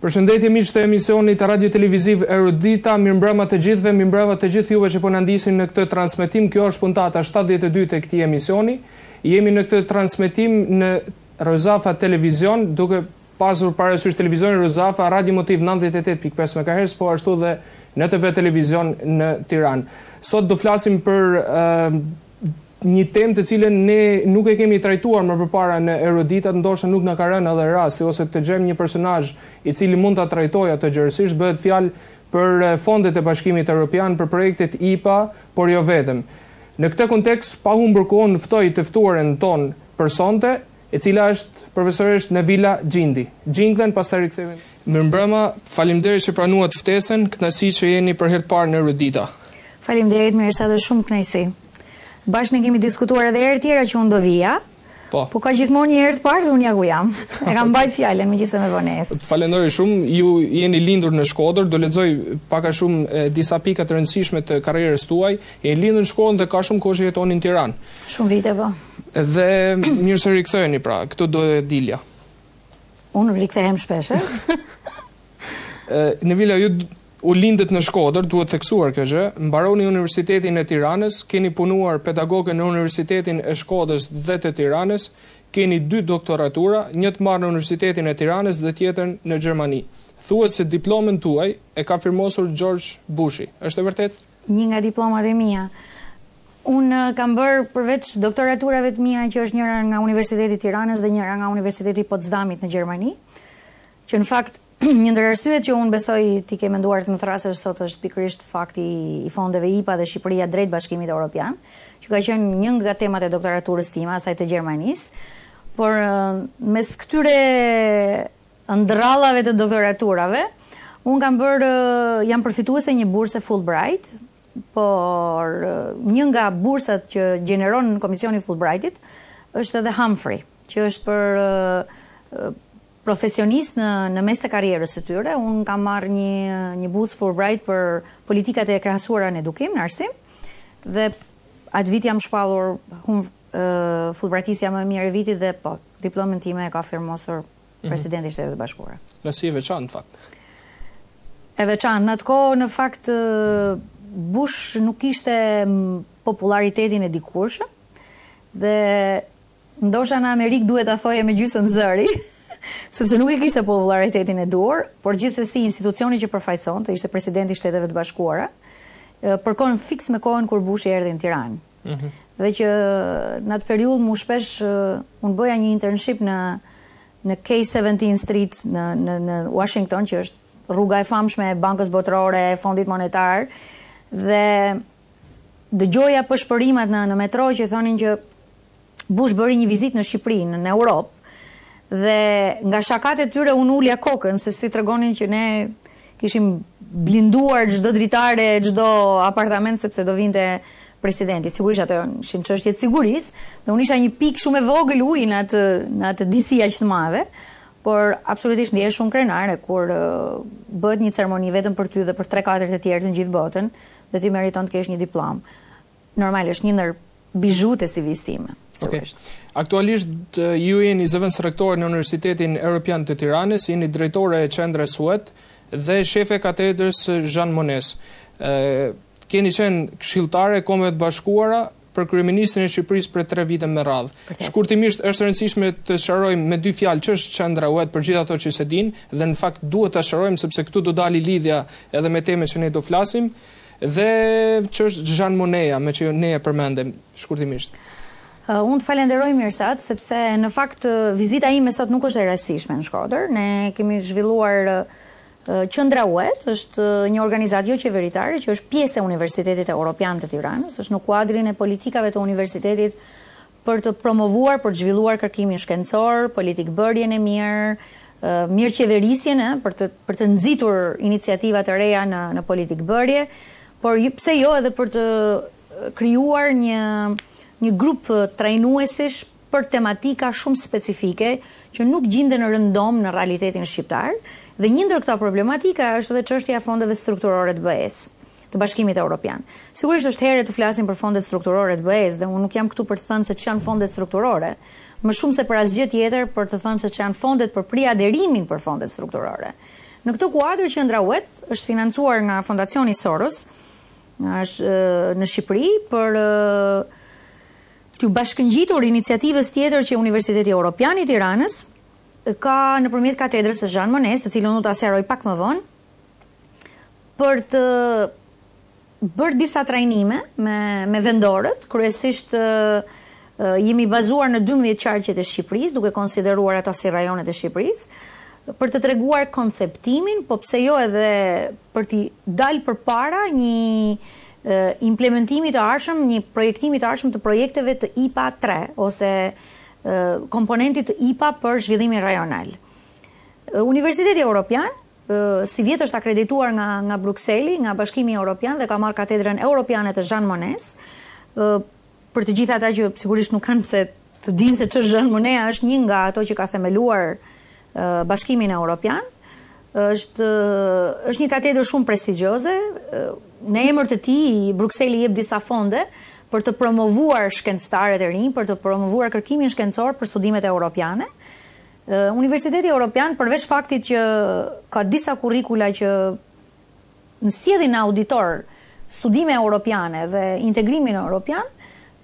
Përshëndetje miqë të emisionit Radio Televiziv Erudita, mirëmbrëma të gjithëve, mirëmbrëma të gjithë juve që po na ndisni në këtë transmetim. Kjo është puntata 72 e këtij emisioni. Jemi në këtë transmetim në Rozafa Televizion, duke pasur televizion në Rozafa, Radio Motiv 98.5 MHz, po ashtu dhe në TV Televizion në Tiranë. Sot do flasim për një temë të cilën ne nuk e kemi trajtuar më përpara në eruditat, ndoshta nuk na ka rënë edhe rasti ose të gjejmë një personazh i cili mund ta trajtojë atë gjërësisht, bëhet fjalë për fondet e Bashkimit Evropian për projektet IPA, por jo vetëm. Në këtë kontekst pa humbur kohën ftoi të ftuaren ton personte, e cila është profesoresh Nevila Gjindi. Gjindën pastaj rikthehemi. Mirëmbrëma, faleminderit që pranuat ftesën, kënaqësi që jeni për herë parë në Erodita. Faleminderit, mirësa dhe shumë kënaqësi bashkë në kemi diskutuar edhe erë tjera që unë do vija, Po. Po ka gjithmonë një erë të parë unë ja ku jam. E kam bajt fjalën me gjithë me vones. Të falenderoj shumë. Ju jeni lindur në Shkodër, do lexoj pak a shumë disa pika të rëndësishme të karrierës tuaj. Je lindur në Shkodër dhe ka shumë kohë që jetoni në Tiranë. Shumë vite po. Dhe mirë se riktheheni pra, këtu do e dilja. Unë rikthehem shpesh. Eh? në vila ju u lindët në Shkodër, duhet theksuar kjo gjë, mbaroni Universitetin e Tiranës, keni punuar pedagoge në Universitetin e Shkodrës dhe të Tiranës, keni dy doktoratura, një të marrë në Universitetin e Tiranës dhe tjetër në Gjermani. Thuhet se diplomën tuaj e ka firmosur George Bushi. Është e vërtet? Një nga diplomat e mia. Unë uh, kam bërë përveç doktoraturave të mia që është njëra nga Universiteti i Tiranës dhe njëra nga Universiteti i Potsdamit në Gjermani, që në fakt një ndër arsyet që unë besoj ti ke menduar të më thrasësh sot është pikërisht fakti i fondeve IPA dhe Shqipëria drejt bashkimit Europian, që ka qenë një nga temat e doktoraturës tima, asaj të Gjermanisë, por mes këtyre ndërallave të doktoraturave, unë kam bërë, jam përfituese një bursë Fulbright, por një nga bursat që gjeneron në komisioni Fulbrightit, është edhe Humphrey, që është për profesionist në në mes të karrierës së tyre, unë kam marr një një bursë Fulbright për politikat e krahasuara në edukim, në arsim. Dhe at vit jam shpallur hum uh, Fulbrightisja më e mirë e vitit dhe po, diplomën time e ka firmosur mhm. Presidenti i Shtetit të Bashkuar. Në si veçantë në fakt. E veçantë në atë kohë në fakt Bush nuk kishte popularitetin e dikurshëm dhe ndosha në Amerik duhet ta thojë me gjysmë zëri. sepse nuk e kishte popularitetin e duar, por gjithsesi institucioni që përfaqëson, të ishte presidenti i Shteteve të Bashkuara, përkon fiks me kohën kur Bushi erdhi në Tiranë. Mm -hmm. Dhe që në atë periudhë më shpesh unë bëja një internship në në K17 Street në në në Washington, që është rruga e famshme e Bankës Botërore, e Fondit Monetar dhe dëgjoja përshpërimat në në metro që thonin që Bush bëri një vizitë në Shqipëri, në Europë, dhe nga shakat e tyre unë ullja kokën, se si të regonin që ne kishim blinduar gjdo dritare, gjdo apartament, sepse do vinte presidenti. Sigurisht ato në shimë që është jetë siguris, dhe unë isha një pikë shumë e vogël ujë në atë, në atë disia që të madhe, por absolutisht një e shumë krenare, kur uh, bët një ceremoni vetëm për ty dhe për 3-4 të tjertë në gjithë botën, dhe ti meriton të kesh një diplom. Normal, është një nërë bijute si vistime. Okay. Aktualisht ju jeni zëvëns rektor në Universitetin Europian të Tiranës, jeni drejtore e qendre suet dhe shefe katedrës Jean Mones. Keni qenë këshiltare e komet bashkuara për kryeministrin e Shqipërisë për 3 vite me radhë. Shkurtimisht është rëndësishme të shërojmë me dy fjalë ç'është qendra UET për gjitha ato që se din, dhe në fakt duhet ta shërojmë sepse këtu do dali lidhja edhe me teme që ne do flasim dhe ç'është Jean Moneja, me që ne e përmendem shkurtimisht. Uh, unë të falenderoj mirësat, sepse në fakt uh, vizita i me sot nuk është e rësishme në shkoder. Ne kemi zhvilluar uh, qëndra uet, është një organizat jo qeveritare, që është piesë e Universitetit e Europian të Tiranës, është në kuadrin e politikave të Universitetit për të promovuar, për të zhvilluar kërkimin shkencor, politikë bërjen e mirë, mirë qeverisjen e, eh, për të nëzitur iniciativat e reja në politikë bërje, por pse jo edhe për të kriuar një një grup trajnuesish për tematika shumë specifike që nuk gjinde në rëndom në realitetin shqiptar dhe njëndër këta problematika është dhe qështja fondeve strukturore të bëhes të bashkimit e Europian. Sigurisht është herë të flasim për fondet strukturore të BE-s dhe unë nuk jam këtu për të thënë se që janë fondet strukturore, më shumë se për asgjë tjetër për të thënë se që janë fondet për aderimin për fondet strukturore. Në këtë kuadër që ndra UET është financuar nga Fondacioni Soros është në Shqipëri për të bashkëngjitur iniciativës tjetër që Universiteti Europian i Tiranës ka në përmjet katedrës së Jean Mones, të cilën në të aseroj pak më vonë, për të bërë disa trajnime me, me vendorët, kryesisht jemi bazuar në 12 qarqet e Shqipëris, duke konsideruar ata si rajonet e Shqipëris, për të treguar konceptimin, po pse jo edhe për të dalë për para një një implementimit të arshëm, një projektimi të arshëm të projekteve të IPA 3 ose komponentit të IPA për zhvillimin rajonal. Universiteti Europian si vjetë është akredituar nga nga Brukseli, nga Bashkimi Europian dhe ka marr katedrën europiane të Jean Monnet. për të gjitha ata që sigurisht nuk kanë pse të dinë se ç'është Jean Monnet, është një nga ato që ka themeluar Bashkimin Europian, është është një katedër shumë prestigjioze. Në emër të tij Bruxelli jep disa fonde për të promovuar shkencëtarët e rinj, për të promovuar kërkimin shkencor për studimet europiane. Universiteti Europian përveç faktit që ka disa kurrikula që nësjedhin auditor studime europiane dhe integrimin europian,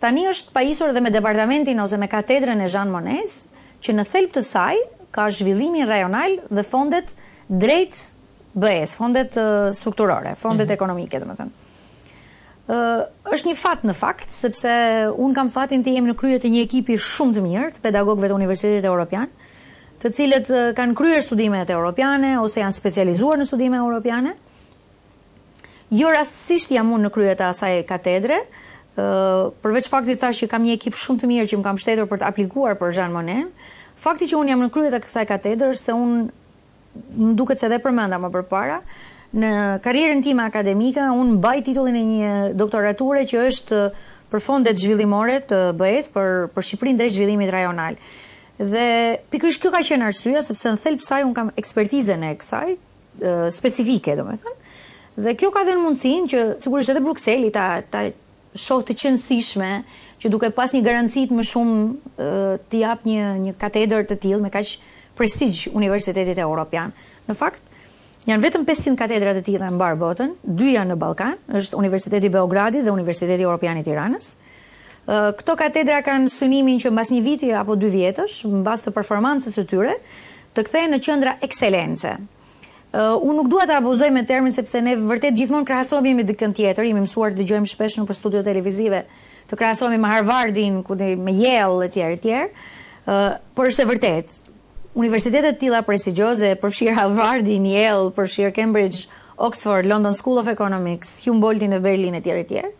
tani është pajisur dhe me departamentin ose me katedrën e Jean Monnet, që në thelb të saj ka zhvillimin rajonal dhe fondet drejt bëjes, fondet strukturore, fondet mhm. ekonomike, dhe më tënë. Êshtë një fat në fakt, sepse unë kam fatin të jemi në kryet e një ekipi shumë të mirë, të pedagogve të Universitetit e Europian, të cilët kanë kryer studimet e Europiane, ose janë specializuar në studimet e Europiane, Jo rastësisht jam unë në kryet e asaj katedre, përveç faktit thash që kam një ekip shumë të mirë që më kam shtetur për të aplikuar për Jean Monnet, fakti që unë jam në kryet e asaj katedre, se unë më duket se edhe përmenda më përpara, në karrierën time akademike un mbaj titullin e një doktorature që është për fondet zhvillimore të BE-s për për Shqipërinë drejt zhvillimit rajonal. Dhe pikërisht kjo ka qenë arsyeja sepse në thelb saj un kam ekspertizën e kësaj specifike, domethënë. Dhe kjo ka dhënë mundësinë që sigurisht edhe Brukseli ta ta shoh të qenësishme që duke pas një garanci më shumë të jap një një katedër të tillë me kaq prestigj universitetit e Europian. Në fakt, janë vetëm 500 katedrat të tjitha në barë botën, dy janë në Balkan, është Universiteti Beogradi dhe Universiteti Europian i Tiranës. Këto katedra kanë sënimin që në bas një viti apo dy vjetësh, në bas të performansës të tyre, të kthehen në qëndra ekselence. Uh, unë nuk duhet të abuzoj me termin sepse ne vërtet gjithmonë krahasohemi me dikën tjetër. Jemi mësuar të dëgjojmë shpesh nëpër studio televizive të krahasohemi me Harvardin, ku me Yale etj etj. uh, por është e vërtetë. Universitetet tila prestigjose, përfshirë Harvard, Niel, përfshirë Cambridge, Oxford, London School of Economics, Hume Boldin e Berlin e tjere tjere,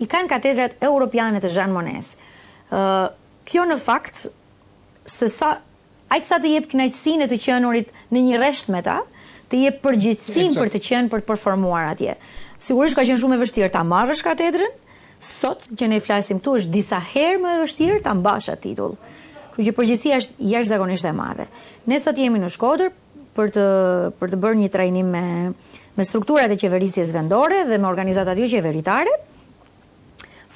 i kanë katedrat europiane të Jean Monnet. Kjo në fakt, se sa, ajtë sa të jep knajtsin të qenurit në një resht me ta, të jep përgjithsin për të qenë për të performuar atje. Sigurisht ka qenë shumë e vështirë ta marrësh katedrën, sot që ne flasim tu është disa herë më e vështirë ta mbasha titullë. Kjo që përgjësia është jashtë e madhe. Ne sot jemi në Shkodër për të, për të bërë një trajnim me, me strukturat e qeverisjes vendore dhe me organizatat ju jo qeveritare,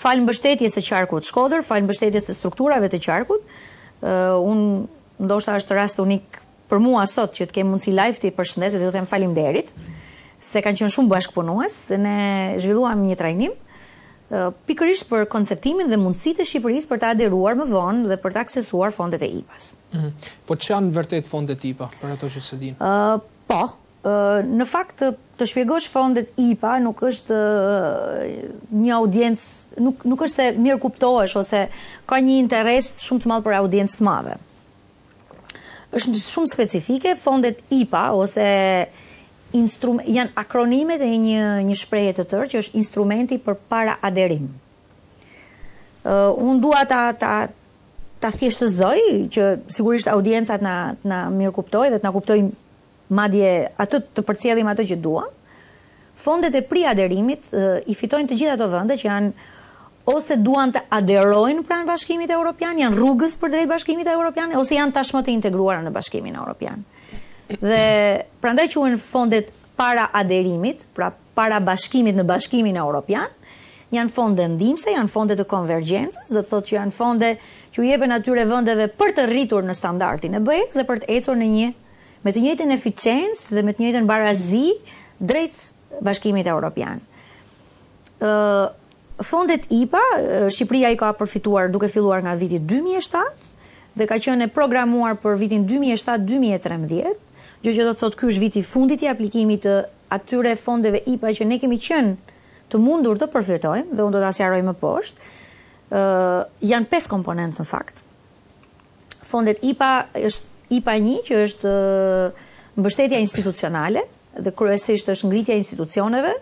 falë mbështetjes e qarkut Shkodër, falë mbështetjes e strukturave të qarkut, uh, unë ndoshta është rast unik për mua sot që të kem mundësi live ti i përshëndesit dhe të them falim derit, se kanë qënë shumë bashkëpunuas, se ne zhvilluam një trajnim, uh, pikërisht për konceptimin dhe mundësit e Shqipëris për ta aderuar më vonë dhe për ta aksesuar fondet e IPAS. Mhm. Po që janë vërtet fondet IPA për ato që se dinë? Po, në fakt të shpjegosh fondet IPA nuk është një audiencë, nuk është se mirë kuptohesh ose ka një interes shumë të malë për audiencë të madhe është shumë specifike, fondet IPA ose janë akronimet e një, një shpreje të tërë që është instrumenti për para aderim. unë dua ta, ta, ta të zoj, që sigurisht audiencat na, na mirë kuptoj dhe të na kuptoj madje atë të përcjellim atë që dua. Fondet e pri aderimit i fitojnë të gjitha të vënde që janë ose duan të aderojnë pranë bashkimit e Europian, janë rrugës për drejt bashkimit e Europian, ose janë tashmë të integruar në bashkimin e Europian dhe prandaj quhen fondet para aderimit, pra para bashkimit në bashkimin evropian janë fonde ndihmëse, janë fonde të konvergjencës, do të thotë që janë fonde që u jepen atyre vendeve për të rritur në standardin e BE dhe për të ecur në një me të njëjtën eficiencë dhe me të njëjtën barazi drejt bashkimit evropian. Ë fondet IPA, Shqipëria i ka përfituar duke filluar nga viti 2007 dhe ka qenë programuar për vitin 2007-2013 Gjë që do të thotë ky është viti i fundit i aplikimit të atyre fondeve IPA që ne kemi qenë të mundur të përfitojmë dhe unë do ta sqaroj më poshtë. ë uh, janë pesë komponentë në fakt. Fondet IPA është IPA 1 që është uh, mbështetja institucionale dhe kryesisht është ngritja e institucioneve,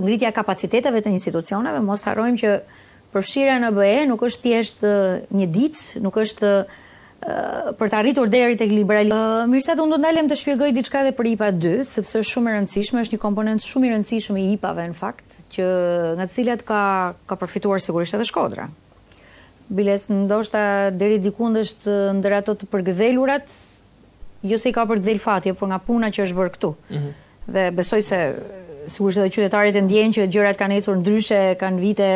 ngritja e kapaciteteve të institucioneve, mos harrojmë që përfshirja në BE nuk është thjesht një ditë, nuk është uh, për të arritur deri tek liberalizimi. Mirë unë do të ndalem të shpjegoj diçka edhe për IPA 2, sepse është shumë e rëndësishme, është një komponent shumë i rëndësishëm i IPA-ve në fakt, që nga të cilat ka ka përfituar sigurisht edhe Shkodra. Biles ndoshta deri diku është ndër ato të përgdhelurat, jo se i ka përgdhel fatje, por nga puna që është bërë këtu. Mm -hmm. Dhe besoj se sigurisht edhe qytetarët e ndjejnë që gjërat kanë ecur ndryshe, kanë vite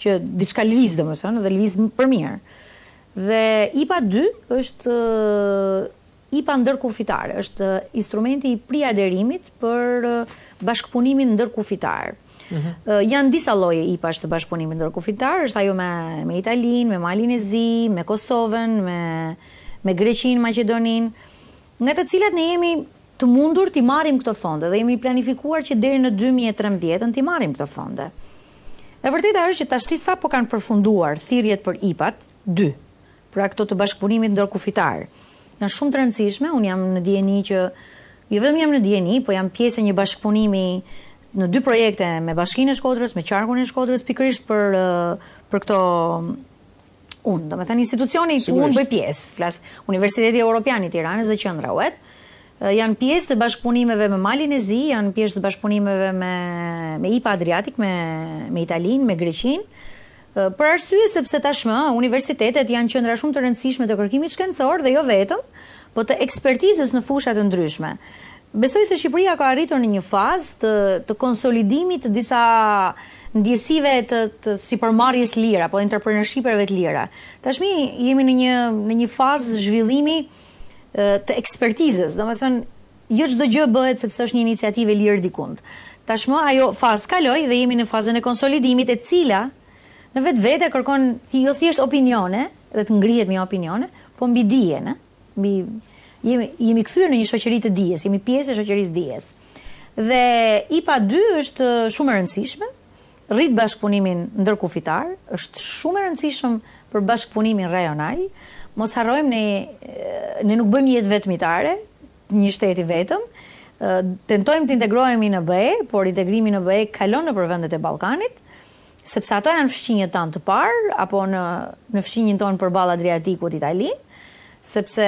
që diçka lviz, domethënë, dhe lviz për mirë. Dhe IPA 2 është uh, IPA ndërkufitar, është uh, instrumenti i priaderimit për uh, bashkëpunimin ndërkufitar. Mhm. janë disa lloje IPA të bashkëpunimin ndërkufitar, është ajo me me Italinë, me Malin e Zi, me Kosovën, me me Greqinë, Maqedoninë, nga të cilat ne jemi të mundur të marrim këto fonde dhe jemi planifikuar që deri në 2013 të marrim këto fonde. E vërteta është që tashti sa po kanë përfunduar thirrjet për IPA-t, pra këto të bashkëpunimit ndër kufitar. Në shumë të rëndësishme, unë jam në DNI që jo vetëm jam në DNI, po jam pjesë e një bashkëpunimi në dy projekte me Bashkinë e Shkodrës, me Qarkun e Shkodrës pikërisht për për këto të domethënë institucioni që unë bëj pjesë, flas Universiteti Europiani i Tiranës dhe Qendra Uet, janë pjesë të bashkëpunimeve me Malin e Zi, janë pjesë të bashkëpunimeve me me IPA Adriatik, me me Italinë, me Greqinë. Për arsye sepse tashmë universitetet janë qendra shumë të rëndësishme të kërkimit shkencor dhe jo vetëm, po të ekspertizës në fusha të ndryshme. Besoj se Shqipëria ka arritur në një fazë të të konsolidimit të disa ndjesive të, të sipërmarrjes lira apo entrepreneurshipëve të lira. Tashmë jemi në një në një fazë zhvillimi të ekspertizës, domethënë jo çdo gjë bëhet sepse është një iniciativë e lirë dikund. Tashmë ajo fazë kaloi dhe jemi në fazën e konsolidimit e cila në vetë vete kërkon jo thjesht opinione dhe të ngrihet një opinione, po mbi dijen, në? Mbi, jemi, jemi këthyrë në një shoqëri të dijes, jemi pjesë e shoqërisë dijes. Dhe i pa dy është shumë e rëndësishme, rritë bashkëpunimin ndërkufitar, është shumë e rëndësishëm për bashkëpunimin rajonaj, mos harrojmë ne, ne nuk bëjmë jetë vetëmitare, një shteti vetëm, tentojmë të integrohemi në BE, por integrimi në BE kalon në vendet e Ballkanit, sepse ato janë fshinjët tanë të parë, apo në, në fshinjën tonë për balë Adriatikut Italinë, sepse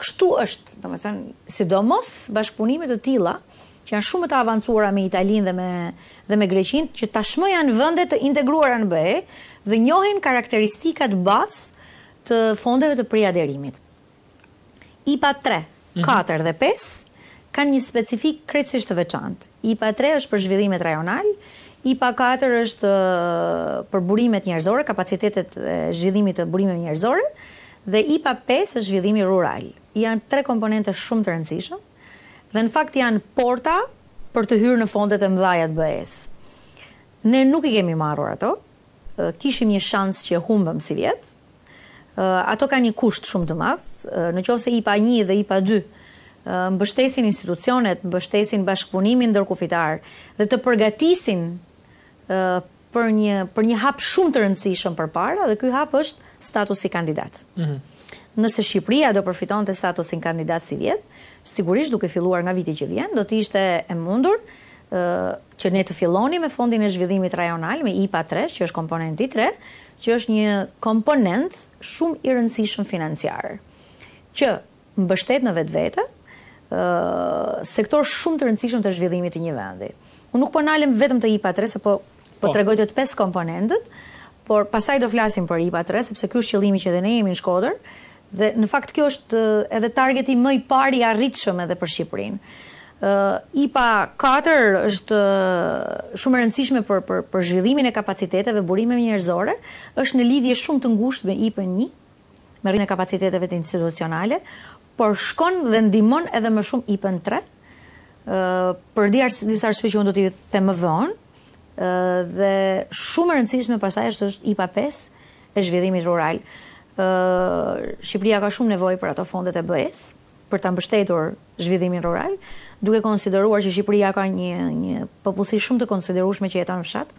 kështu është, do me thënë, sidomos bashkëpunimit të tila, që janë shumë të avancuara me Italinë dhe me, dhe me Greqinë, që tashmë janë vëndet të integruara në bëhe, dhe njohin karakteristikat bas të fondeve të priaderimit. IPA 3, 4 mhm. dhe 5 kanë një specifik krejtësisht të veçantë. IPA 3 është për zhvillimet rajonal, IPA 4 është për burimet njerëzore, kapacitetet e zhvillimit të burimeve njerëzore dhe IPA 5 është zhvillimi rural. Janë tre komponente shumë të rëndësishëm dhe në fakt janë porta për të hyrë në fondet e mdhajat të BE-s. Ne nuk i kemi marrur ato. Kishim një shans që humbëm si vjetë, Ato kanë një kusht shumë të madh. Në qoftë se IPA 1 dhe IPA 2 mbështesin institucionet, mbështesin bashkëpunimin ndërkufitar dhe të përgatisin për një për një hap shumë të rëndësishëm përpara dhe ky hap është statusi kandidat. Mhm. Nëse Shqipëria do përfitonte statusin kandidat si vjetë, sigurisht duke filluar nga viti që vjenë, do të ishte e mundur që ne të filloni me fondin e zhvillimit rajonal, me IPA 3, që është komponent i 3, që është një komponent shumë i rëndësishëm financiar, që mbështet në vetë vete, sektor shumë të rëndësishëm të zhvillimit të një vendi. Unë nuk po nalim vetëm të IPA 3, se po po, po të regojtë të pesë komponentët, por pasaj do flasim për IPA 3, sepse kjo është qëllimi që dhe ne jemi në Shkodër, dhe në fakt kjo është eh, edhe targeti më i pari arritëshëm edhe për Shqipërin. Eh, IPA 4 është eh, shumë rëndësishme për zhvillimin e kapaciteteve, burime më njërzore, është në lidhje shumë të ngusht me IPA 1, me rrinë e kapaciteteve të institucionale, por shkon dhe ndimon edhe më shumë IPA 3, për disa rështë që unë do t'i thë më vënë, dhe shumë e rëndësishme pasaj është është IPA 5 e zhvillimit rural. Shqipëria ka shumë nevojë për ato fondet e BE-s për ta mbështetur zhvillimin rural, duke konsideruar që Shqipëria ka një një popullsi shumë të konsiderueshme që jeton në fshat.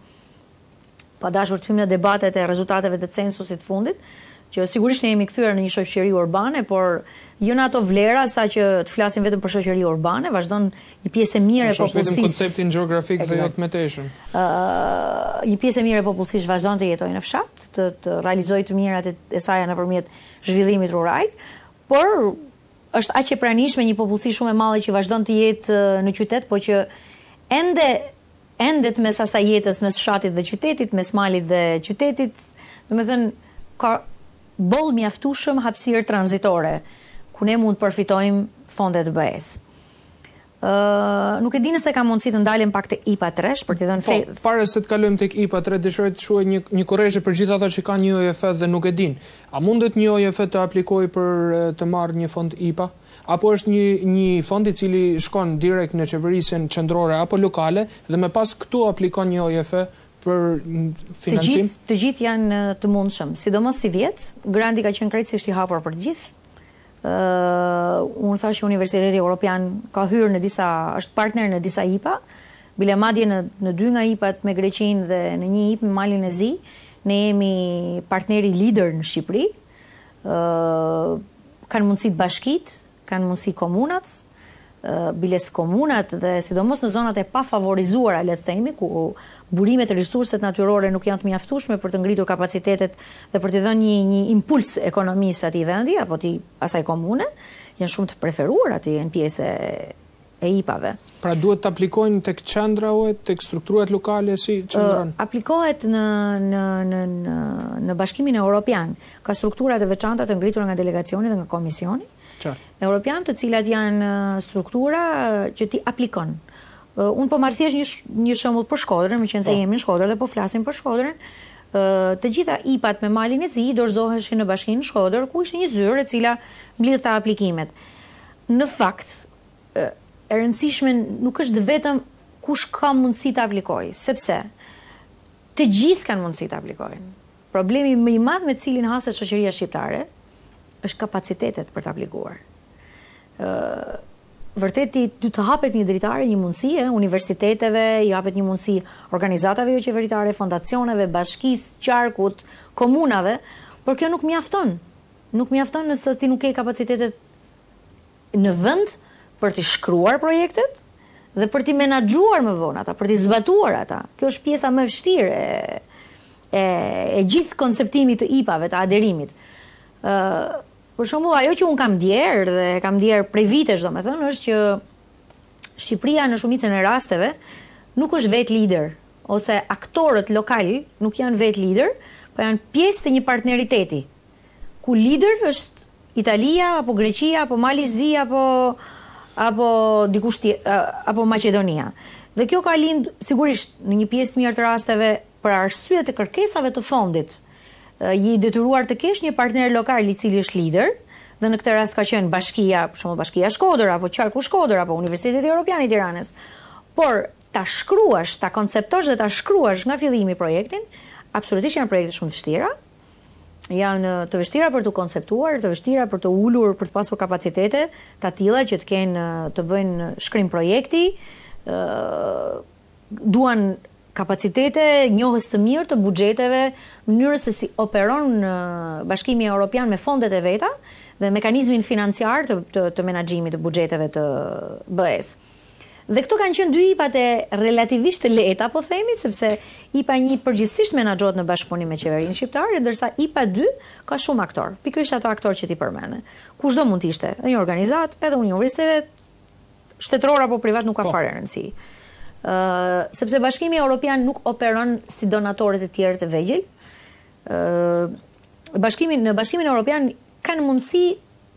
Pa dashur të hym në debatet e rezultateve të censusit të fundit, që sigurisht ne jemi kthyer në një shoqëri urbane, por jo në ato vlera sa që të flasim vetëm për shoqëri urbane, vazhdon një pjesë e mirë e popullsisë. Është vetëm konceptin gjeografik dhe jo të mëtejshëm. Ëh, uh, një pjesë e mirë e popullsisë vazhdon të jetojë në fshat, të, të realizojë të mirat e saj nëpërmjet zhvillimit rural, por është aq e pranishme një popullsi shumë e madhe që vazhdon të jetë në qytet, por që ende endet mes asaj jetës mes fshatit dhe qytetit, mes malit dhe qytetit. Domethënë ka bol mjaftushëm hapsirë transitore, ku ne mund përfitojmë fondet BES. nuk e di nëse ka mundësi të ndalim pak të IPA 3, për të dhënë fejtë. Po, pare se të kalujem të IPA 3, dëshërë të shuaj një, një për gjitha ta që ka një OEF dhe nuk e dinë. A mundet një OEF të aplikoj për të marrë një fond IPA? apo është një, një fond i cili shkon direkt në qeverisin qëndrore apo lokale dhe me pas këtu aplikon një OEF për financim? Të gjithë janë të mundshëm, sidomos si vjetë, Grandi ka qenë krejtë si është i hapër për gjithë, unë thashë që Universiteti Europian ka hyrë në disa, është partner në disa IPA, bile madje në dy nga IPA-t me Greqin dhe në një IPA me Malin e Zi, ne jemi partneri lider në Shqipëri, kanë mundësit bashkit, kanë mundësit komunat, biles komunat dhe sidomos në zonat e pa favorizuara, le të themi, ku burimet e resurset natyrore nuk janë të mjaftushme për të ngritur kapacitetet dhe për të dhe një, një impuls ekonomisë ati vendi, apo ti asaj komune, janë shumë të preferuar ati në pjese e IPA-ve. Pra duhet të aplikojnë tek qendra ose tek strukturat lokale si qendron? Uh, aplikohet në në në në Bashkimin ka struktura të veçanta të ngritura nga delegacioni dhe nga komisioni. Qartë. Europian të cilat janë struktura që ti aplikon. Eh, unë po marrëthesh një një shembull për Shkodrën, me qenë se po. jemi në Shkodër dhe po flasim për Shkodrën, eh, të gjitha ipat me malin e zi dorëzoheshin në bashkinë në Shkodër, ku ishte një zyrë e cila mblidhte aplikimet. Në fakt, uh, e rëndësishme nuk është vetëm kush ka mundësi të aplikojë, sepse të gjithë kanë mundësi të aplikojnë. Problemi më i madh me cilin haset shoqëria shqiptare është kapacitetet për të aplikuar. ë vërtet du të hapet një dritare, një mundësi e eh, universiteteve, i hapet një mundësi organizatave jo qeveritare, fondacioneve, bashkisë, qarkut, komunave, por kjo nuk mjafton. Nuk mjafton nëse ti nuk ke kapacitetet në vend për të shkruar projektet dhe për të menaxhuar më vonë ata, për të zbatuar ata. Kjo është pjesa më vështirë e e, gjithë konceptimit të IPA-ve, të aderimit. ë Për shumë, ajo që un kam djerë dhe kam djerë prej vitesh, domethënë, është që Shqipëria në shumicën e rasteve nuk është vetë lider ose aktorët lokali nuk janë vetë lider, po janë pjesë të një partneriteti. Ku lider është Italia apo Greqia apo Malizia, apo apo dikush tjetër apo Maqedonia. Dhe kjo ka lind sigurisht në një pjesë të mirë të rasteve për arsye të kërkesave të fondit i detyruar të kesh një partner lokal i cili është lider, dhe në këtë rast ka qenë bashkia, për shembull bashkia Shkodër apo Qarku Shkodër apo Universiteti Evropian i Tiranës. Por ta shkruash, ta konceptosh dhe ta shkruash nga fillimi projektin, absolutisht janë projekte shumë vështira. Janë të vështira për të konceptuar, të vështira për të ulur, për të pasur kapacitete të tilla që të kenë të bëjnë shkrim projekti, ë duan kapacitete, njohës të mirë të bugjeteve, mënyrës se si operon në bashkimi e Europian me fondet e veta dhe mekanizmin financiar të, të, të menagjimit të bugjeteve të bëhes. Dhe këto kanë qënë dy ipat e relativisht të leta, po themi, sepse ipa një përgjithsisht menaxhohet në bashkëpunim me qeverinë shqiptare, ndërsa ipa 2 ka shumë aktor, pikërisht ato aktor që ti përmendën. Kushdo mund të ishte, një organizat, edhe një universitet, shtetërora apo privat nuk ka po. fare rëndësi sepse Bashkimi Evropian nuk operon si donatorët e tjerë të vegjël. ë uh, Bashkimi në Bashkimin Evropian kanë mundësi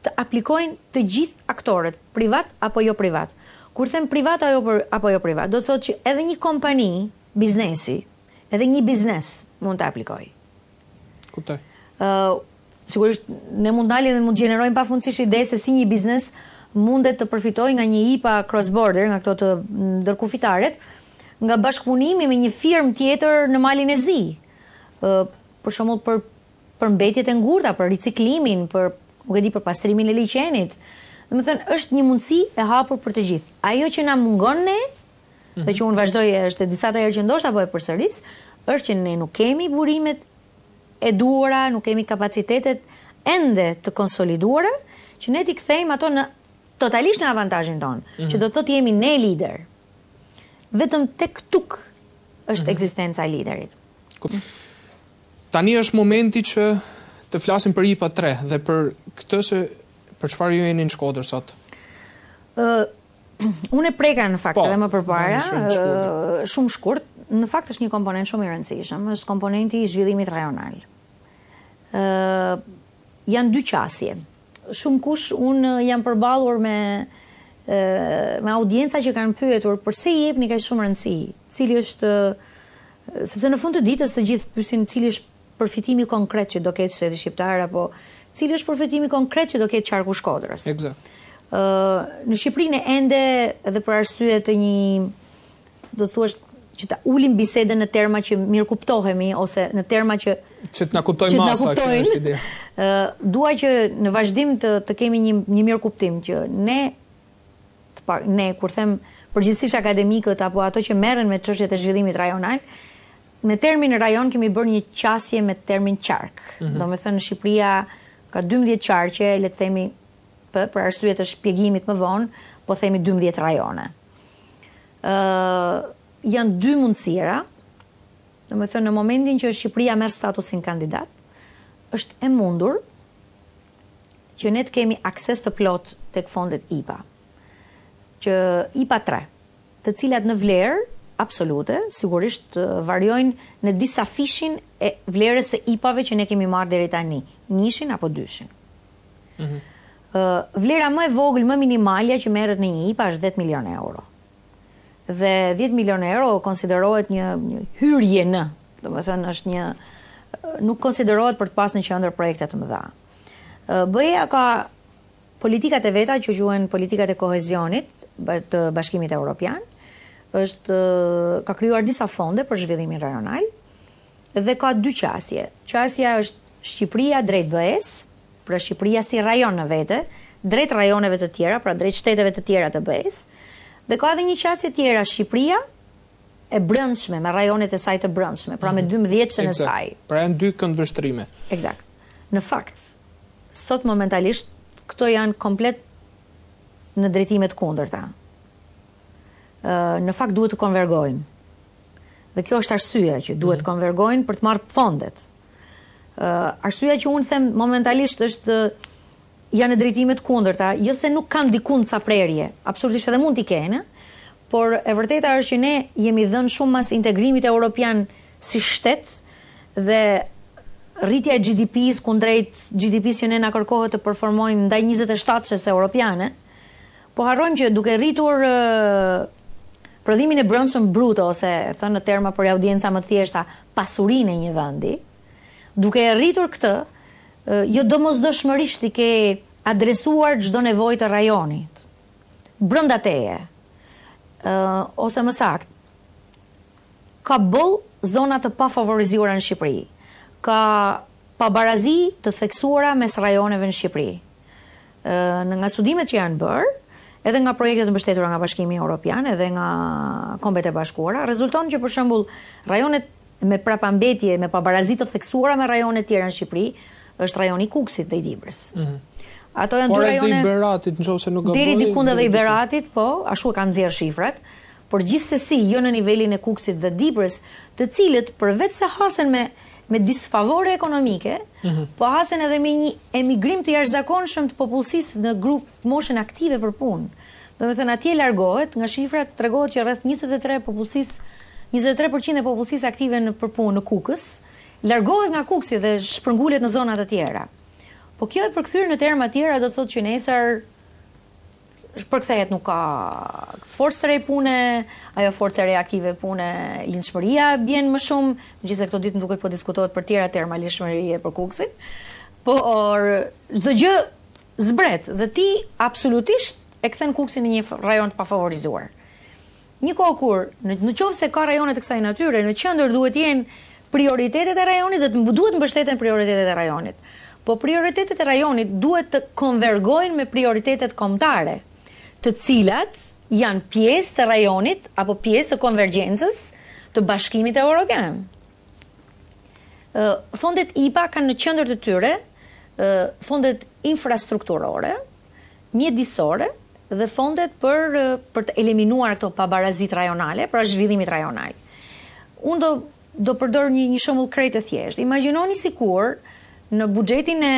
të aplikojnë të gjithë aktorët, privat apo jo privat. Kur them privat apo jo apo jo privat, do të thotë që edhe një kompani, biznesi, edhe një biznes mund të aplikoj. Kutaj? ë uh, Sigurisht ne mund dalim dhe mund gjenerojmë pafundësisht ide se si një biznes mundet të përfitoj nga një IPA cross border nga këto të ndërkufitaret nga bashkëpunimi me një firmë tjetër në Malin e Zi. ë për shembull për për mbetjet e ngurta, për riciklimin, për nuk e di për pastrimin e liçenit. Do të thënë është një mundësi e hapur për të gjithë. Ajo që na mungon ne, dhe që un vazhdoj është e disa të herë që ndoshta po e përsëris, është që ne nuk kemi burimet e duhura, nuk kemi kapacitetet ende të konsoliduara që ne t'i kthejmë ato në totalisht në avantajin tonë, mm -hmm. që mhm. do të të jemi ne lider, vetëm të këtuk është mm -hmm. eksistenca i liderit. Kup. Tani është momenti që të flasim për IPA 3 dhe për këtë se për qëfar ju e në shkodër sot? Uh, Unë e preka në fakt, po, edhe më përpara, shumë shkurt, në fakt është një komponent shumë i rëndësishëm, është komponenti i zhvillimit rajonal. Ëh, janë dy qasje shumë kush unë jam përbalur me me audienca që kanë pyetur përse i jepni kaj shumë rëndësi cili është sepse në fund të ditës të gjithë pysin cili është përfitimi konkret që do ketë shtetë shqiptare apo cili është përfitimi konkret që do ketë qarku shkodrës në Shqiprinë ende edhe për arsye të një do të thuash që ta ulim bisedën në terma që mirë kuptohemi ose në terma që që të na kuptojnë masa, kjo është ide. Ë, dua që në vazhdim të të kemi një mirë kuptim që ne të ne kur them përgjithësisht akademikët apo ato që merren me çështjet e zhvillimit rajonal, me termin rajon kemi bërë një qasje me termin qark. Mhm. Do me Domethënë në ka 12 qarqe, le të themi për, për arsye të shpjegimit më vonë, po themi 12 rajone. Ë, janë dy mundësira, në më thënë në momentin që Shqipëria merë statusin kandidat, është e mundur që ne të kemi akses të plot të këfondet IPA. Që IPA 3, të cilat në vlerë, absolute, sigurisht varjojnë në disa fishin e vlerës e IPA-ve që ne kemi marrë dhe rita një, njëshin apo dyshin. Mhm. Vlera më e voglë, më minimalja që merët në një IPA është 10 milion e euro dhe 10 milion e euro konsiderohet një hyrje në, do më thënë është një, nuk konsiderohet për të pas në që ndër projekte të më dha. Bëja ka politikat e veta që gjuhen politikat e kohezionit të bashkimit e Europian, është ka kryuar disa fonde për zhvillimin rajonal, dhe ka dy qasje. Qasja është Shqipria drejt bëhes, pra Shqipria si rajon në vete, drejt rajoneve të tjera, pra drejt shteteve të tjera të bëhes, Dhe ka edhe një qasje tjera Shqipëria e brëndshme, me rajonet e saj të brëndshme, pra me 12 vjeqën e saj. Pra e në dy këndvështrime. Exakt. Në fakt, sot momentalisht, këto janë komplet në drejtimet kundërta. ta. Në fakt duhet të konvergojnë. Dhe kjo është arsyja që duhet mhm. të konvergojnë për të marë fondet. Arsyja që unë them momentalisht është janë drejtimet kundërta, jo se nuk kanë dikun ca prerje, absolutisht edhe mund t'i kene, por e vërteta është që ne jemi dhënë shumë mas integrimit e Europian si shtet dhe rritja e GDP-s kundrejt GDP-s që ne na kërkohet të performojmë ndaj 27 shtetësh europiane, po harrojmë që duke rritur uh, prodhimin e brendshëm bruto ose thënë në terma për audienca më të thjeshta, pasurinë e një vendi, duke rritur këtë, jo do mos dëshmërisht i ke adresuar gjdo nevoj të rajonit, brënda teje, ose më saktë ka bull zonat të pa në Shqipëri, ka pabarazi të theksuara mes rajoneve në Shqipëri, në nga sudimet që janë bërë, edhe nga projekte të mbështetura nga Bashkimi Evropian edhe nga Kombet e Bashkuara, rezulton që për shembull rajonet me prapambetje, me pabarazi të theksuara me rajonet tjera në Shqipëri, është rajoni Kuksit dhe i Dibrës. Mhm. Ato janë dy rajone. të i Beratit, nëse nuk gaboj. Deri diku edhe i Beratit, po, ashtu e kanë nxjerr shifrat. Por gjithsesi, jo në nivelin e Kuksit dhe Dibrës, të cilët për vetë se hasen me me disfavore ekonomike, mm -hmm. po hasen edhe me një emigrim të jashtëzakonshëm të popullsisë në grup moshën aktive për punë. Do të thënë atje largohet, nga shifrat tregohet që rreth 23 popullsisë 23% e popullsisë aktive në përpunë në Kukës, largohet nga kuksi dhe shpërngulet në zona të tjera. Po kjo e përkthyer në terma të tjera do të thotë që nesër përkthehet nuk ka forcë re pune, ajo forcë reaktive pune, lindshmëria bën më shumë, megjithëse këto ditë nuk po diskutohet për tjera terma lindshmërie për kuksin. Po or çdo gjë zbret dhe ti absolutisht e kthen kuksin në një rajon të pafavorizuar. Një kohë kur në, në se ka rajone të kësaj natyre, në qendër duhet të jenë prioritetet e rajonit dhe të duhet në bështetën prioritetet e rajonit. Po prioritetet e rajonit duhet të konvergojnë me prioritetet komtare, të cilat janë pjesë të rajonit apo pjesë të konvergjensës të bashkimit e Eurogen. Fondet IPA kanë në qëndër të tyre fondet infrastrukturore, mjedisore dhe fondet për, për të eliminuar këto pabarazit rajonale, pra zhvillimit rajonale. Unë do do përdor një një shembull krejtë të thjeshtë. Imagjinoni sikur në buxhetin e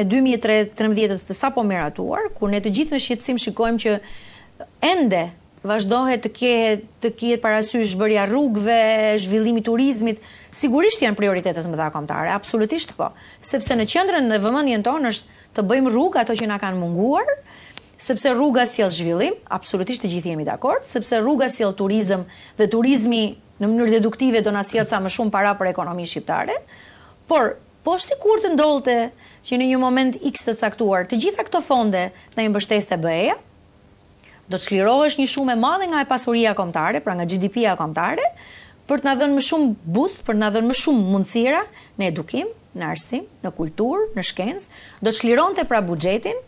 e 2013-s të sapo meratuar, ku ne të gjithë me shqetësim shikojmë që ende vazhdohet të kehet të kihet parasysh bërja rrugëve, zhvillimi turizmit, sigurisht janë prioritetet më dhakomtare, absolutisht po, sepse në qendrën e vëmendjes tonë është të bëjmë rrugë ato që na kanë munguar, sepse rruga sjell zhvillim, absolutisht të gjithë jemi dakord, sepse rruga sjell turizëm dhe turizmi në mënyrë deduktive do na sjell sa më shumë para për ekonominë shqiptare. Por, po sikur të ndolte që në një moment X të caktuar, të gjitha këto fonde na i mbështeste BE-ja, do të çlirohesh një shumë e madhe nga e pasuria kombëtare, pra nga GDP-ja kombëtare, për të na dhënë më shumë boost, për të na dhënë më shumë mundësira në edukim në arsim, në kulturë, në shkencë, do të çlironte pra buxhetin,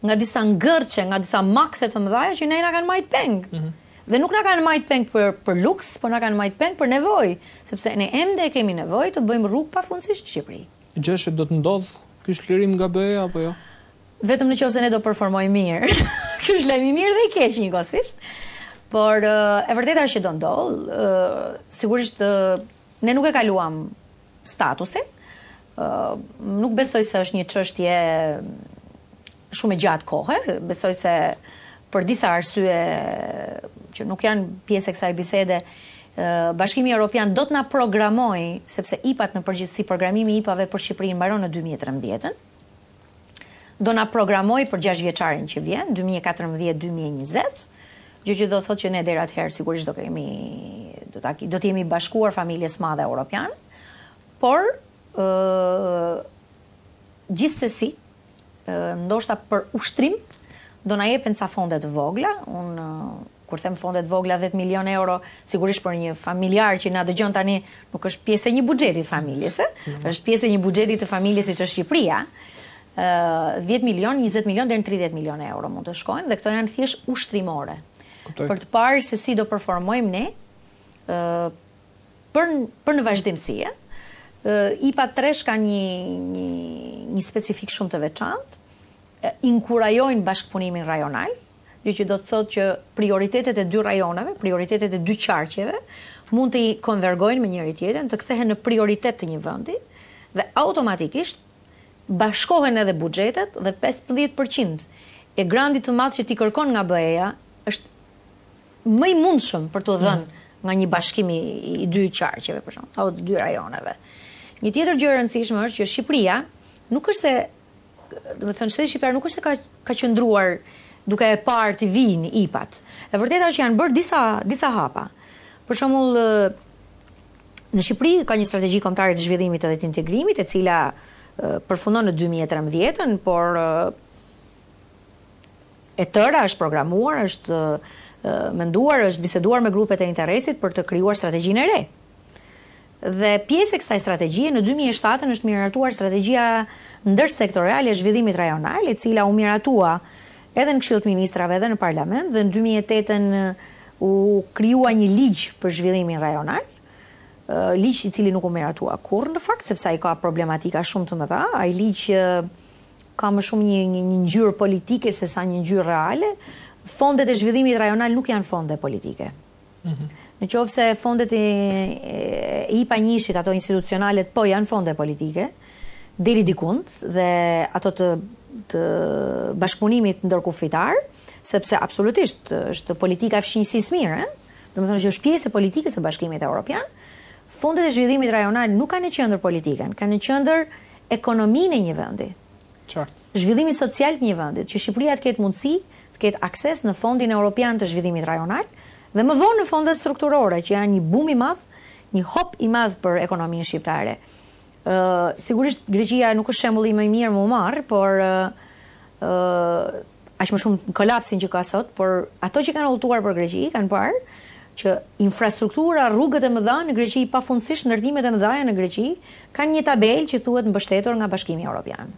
nga disa ngërqe, nga disa makse të mëdha që na kanë majtë pengë. Mhm. Dhe nuk na kanë majtë pengë për, për luks, por na kanë majtë pengë për nevoj, sepse ne emde e kemi nevoj të bëjmë rrugë pa funësisht Shqipëri. Gjeshe do të ndodhë, kështë lirim nga bëja, apo jo? Vetëm në qovë ne do performoj mirë. kështë lejmi mirë dhe i keq një Por e vërdeta është që do ndodhë, sigurisht ne nuk e kaluam statusin, uh, nuk besoj se është një çështje shumë e gjatë kohë, besoj se për disa arsye që nuk janë pjesë e kësaj bisede, Bashkimi Europian do të na programoj, sepse IPA-t në përgjithësi programimi i IPA-ve për Shqipërinë mbaron në 2013-ën. Do na programoj për 6 vjeçarin që vjen, 2014-2020, gjë që do thotë që ne derat herë sigurisht do kemi do ta do të jemi bashkuar familjes madhe europiane. Por ë gjithsesi ndoshta për ushtrim, do na jepen ca fonde të vogla, un kur them fonde të vogla 10 milion euro, sigurisht për një familjar që na dëgjon tani, nuk është pjesë e një buxheti të familjes, mhm. është pjesë e një buxheti të familjes siç është Shqipëria. ë 10 milion, 20 milion deri në 30 milion euro mund të shkojnë dhe këto janë thjesht ushtrimore. Kuptoj. Për të parë se si do performojmë ne, ë për për në vazhdimsi, ë IPA 3 ka një një një specifik shumë të veçantë inkurajojnë bashkëpunimin rajonal, gjë që do të thotë që prioritetet e dy rajonave, prioritetet e dy qarqeve, mund të i konvergojnë me njëri tjetën, të kthehen në prioritet të një vendi dhe automatikisht bashkohen edhe buxhetet dhe 15% e grandit të madh që ti kërkon nga BE-ja është më i mundshëm për të dhënë mm. nga një bashkim i, dy qarqeve për shkak të dy rajoneve. Një tjetër gjë e rëndësishme është që Shqipëria nuk është se do më thënë se shqiptar nuk është ka ka qëndruar duke e parë ti vin ipat. E vërteta është janë bërë disa disa hapa. Për shembull në Shqipëri ka një strategji kombëtare të zhvillimit edhe të integrimit, e cila përfundon në 2013-ën, por e tëra është programuar, është menduar, është biseduar me grupet e interesit për të krijuar strategjinë e re dhe pjesë e kësaj strategjie në 2007 është miratuar strategjia ndërsektoriale e zhvillimit rajonal, e cila u miratua edhe në Këshillin e Ministrave edhe në Parlament dhe në 2008-ën uh, u krijua një ligj për zhvillimin rajonal uh, ligj i cili nuk u miratua kurrë në fakt sepse ai ka problematika shumë të mëdha, ai ligj uh, ka më shumë një një, një ngjyrë politike sesa një ngjyrë reale. Fondet e zhvillimit rajonal nuk janë fonde politike. Mhm. Mm Në qovë se fondet i, i panjishit ato institucionalet po janë fonde politike, diri dikund dhe ato të, bashkëpunimit bashkëpunimit ndërku fitar, sepse absolutisht është politika fshinjësis mirë, eh? dhe më thonë që është pjesë e politikës e bashkimit e Europian, fondet e zhvidhimit rajonal nuk kanë në qëndër politiken, kanë në qëndër ekonomin e një vendi. Qartë zhvillimi social të një vendit, që Shqipëria të ketë mundësi të ketë akses në fondin e Europian të zhvillimit rajonal, Dhe më vonë në fondet strukturore që janë një bum i madh, një hop i madh për ekonominë shqiptare. sigurisht Greqia nuk është shembulli më i mirë më marr, por ëh aq më shumë kolapsin që ka sot, por ato që kanë holtuar për Greqi kanë parë që infrastruktura, rrugët e mëdha në Greqi, pafundsisht ndërtimet e mëdha në Greqi kanë një tabel që thuhet mbështetur nga Bashkimi Evropian.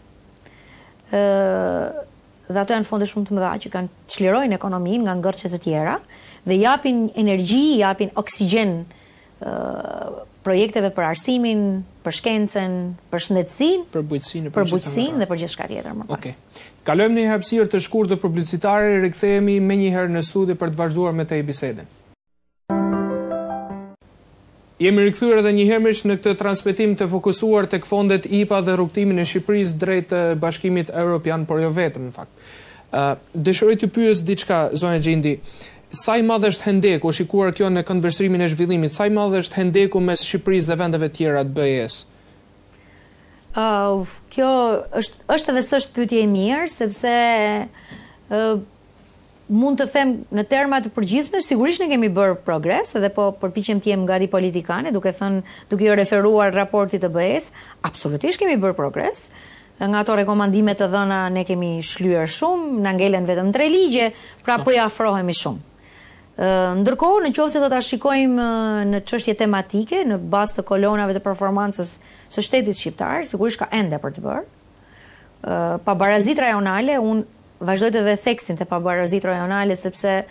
dhe ato janë fonde shumë të mëdha që kanë çlirojin ekonominë nga ngërçet e tjera dhe japin energji, japin oksigen projekteve për arsimin, për shkencën, për shëndetësin, për bujtësin, për bujtësin dhe për gjithë shka tjetër më pas. Okay. Kalojmë një hapsirë të shkurë të publicitare, rikëthemi me herë në studi për të vazhduar me të i bisedin. Jemi rikëthyre dhe njëhermish në këtë transmitim të fokusuar të këfondet IPA dhe rukëtimin e Shqipëris drejt bashkimit Europian, por jo vetëm në fakt. Uh, të pyës diçka, zonë gjindi, sa i madh është hendeku, shikuar kjo në këndvështrimin e zhvillimit, sa i madh është hendeku mes Shqipërisë dhe vendeve tjera të BE-s? Uh, kjo është është edhe s'është pyetje e mirë, sepse ë uh, mund të them në terma të përgjithshme, sigurisht ne kemi bërë progres, edhe po përpiqem të jem gati politikane, duke thënë, duke i referuar raportit të BE-s, absolutisht kemi bërë progres nga ato rekomandime të dhëna ne kemi shlyer shumë, na ngelen vetëm tre ligje, pra po i afrohemi shumë ndërkohë në qovë se do të shikojmë në qështje tematike në bastë të kolonave të performancës së shtetit shqiptarë, së ka ende për të bërë. pa barazit rajonale, unë vazhdoj të dhe theksin të pa barazit rajonale, sepse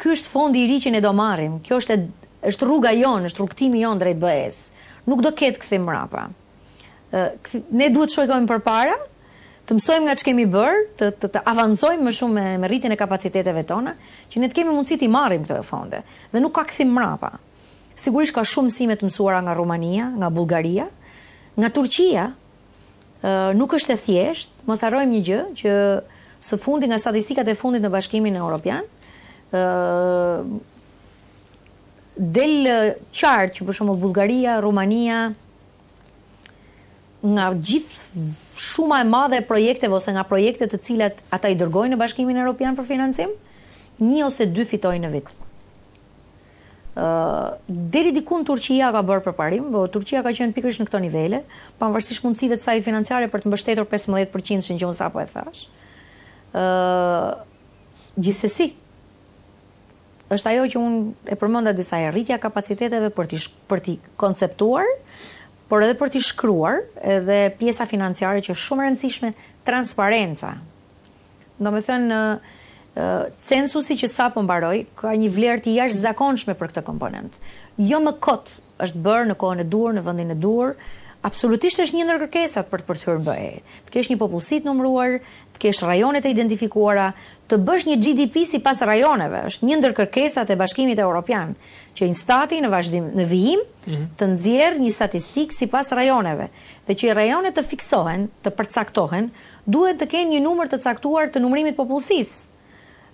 ky është fondi i ri që ne do marrim. Kjo është është rruga jonë, është rrugtimi jonë drejt BE-s. Nuk do ketë këthim mbrapa. Ne duhet shojkojmë përpara, të mësojmë nga ç'kemi bër, të të, të avancojmë më shumë me, me rritjen e kapaciteteve tona, që ne të kemi mundësi të marrim këto fonde dhe nuk ka kthim mrapa. Sigurisht ka shumë mësime të mësuara nga Rumania, nga Bullgaria, nga Turqia. ë nuk është e thjesht, mos harrojmë një gjë që së fundi nga statistikat e fundit në Bashkimin e ë del qartë që për shumë Bullgaria, Rumania nga gjithë shuma e madhe projekteve ose nga projekte të cilat ata i dërgojnë në Bashkimin Evropian për financim, një ose dy fitojnë në vit. Ë, uh, deri dikun Turqia ka bërë përparim, por Turqia ka qenë pikërisht në këto nivele, pavarësisht mundësive të saj financiare për të mbështetur 15% në gjuhën sapo e thash. uh, gjithsesi është ajo që unë e përmënda disa e rritja kapaciteteve për t'i konceptuar, por edhe për t'i shkruar edhe pjesa financiare që është shumë rëndësishme transparenca. Do me thënë në censusi që sa pëmbaroj, ka një vlerë t'i jash zakonshme për këtë komponent. Jo më kotë është bërë në kohën e durë, në vëndin e durë, absolutisht është një kërkesat për të përthyrë në bëhe. Të kesh një popullësit numëruar, kesh rajonet e identifikuara, të bësh një GDP si pas rajoneve, është një ndër kërkesat e bashkimit e Europian, që instati në vazhdim në vijim mhm. të nëzjerë një statistik si pas rajoneve, dhe që i rajonet të fiksohen, të përcaktohen, duhet të kenë një numër të caktuar të numërimit popullësis,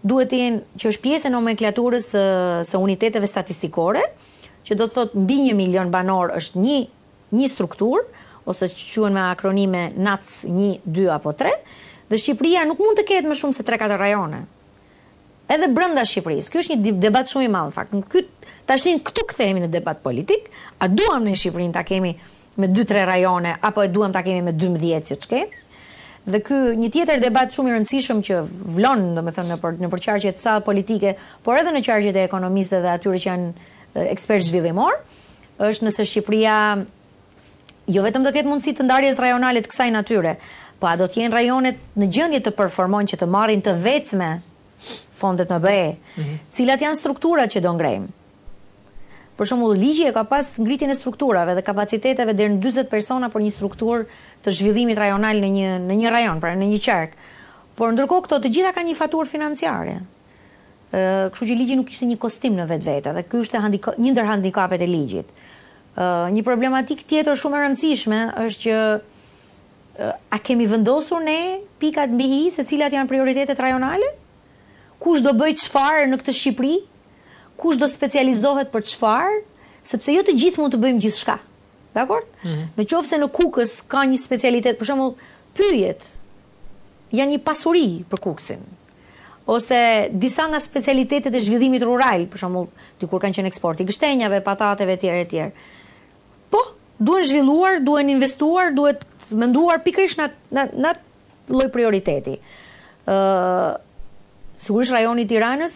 duhet të jenë që është pjesë e nomenklaturës së, së uniteteve statistikore, që do të thotë mbi një milion banor është një, një strukturë, ose që quen me akronime NATS 1, 2 apo 3, Dhe Shqipëria nuk mund të ketë më shumë se 3-4 rajone. Edhe brenda Shqipërisë. Ky është një debat shumë i madh, në fakt. Ky tashin këtu kthehemi në debat politik, a duam në Shqipërinë ta kemi me 2-3 rajone apo e duam ta kemi me 12 siç kemi? Dhe ky një tjetër debat shumë i rëndësishëm që vlon, domethënë në për, në përqarje të sa politike, por edhe në qarjet e ekonomistëve dhe atyre që janë ekspertë zhvillimor, është nëse Shqipëria jo vetëm do ketë mundësi të ndarjes rajonale të kësaj natyre, po a do të jenë rajonet në gjendje të performojnë që të marrin të vetme fondet në BE, mm -hmm. cilat janë strukturat që do ngrejmë. Për shembull, ligji e ka pas ngritjen e strukturave dhe kapaciteteve deri në 40 persona për një strukturë të zhvillimit rajonal në një në një rajon, pra në një qark. Por ndërkohë këto të gjitha kanë një faturë financiare. Këshu që ligji nuk ishte një kostim në vetvete dhe ky është një ndër handikapet e ligjit. një problematik tjetër shumë e rëndësishme është që a kemi vendosur ne pikat mbi i se cilat janë prioritetet rajonale? Kush do bëj çfarë në këtë Shqipëri? Kush do specializohet për çfarë? Sepse jo të gjithë mund të bëjmë gjithçka. Dakor? Mm -hmm. Në qofë se në Kukës ka një specialitet, për shembull, pyjet janë një pasuri për Kukësin. Ose disa nga specialitetet e zhvillimit rural, për shembull, dikur kanë qenë eksporti gështenjave, patateve etj etj duhen zhvilluar, duhen investuar, duhet menduar pikrish në në atë lloj prioriteti. ë Sigurisht rajoni i Tiranës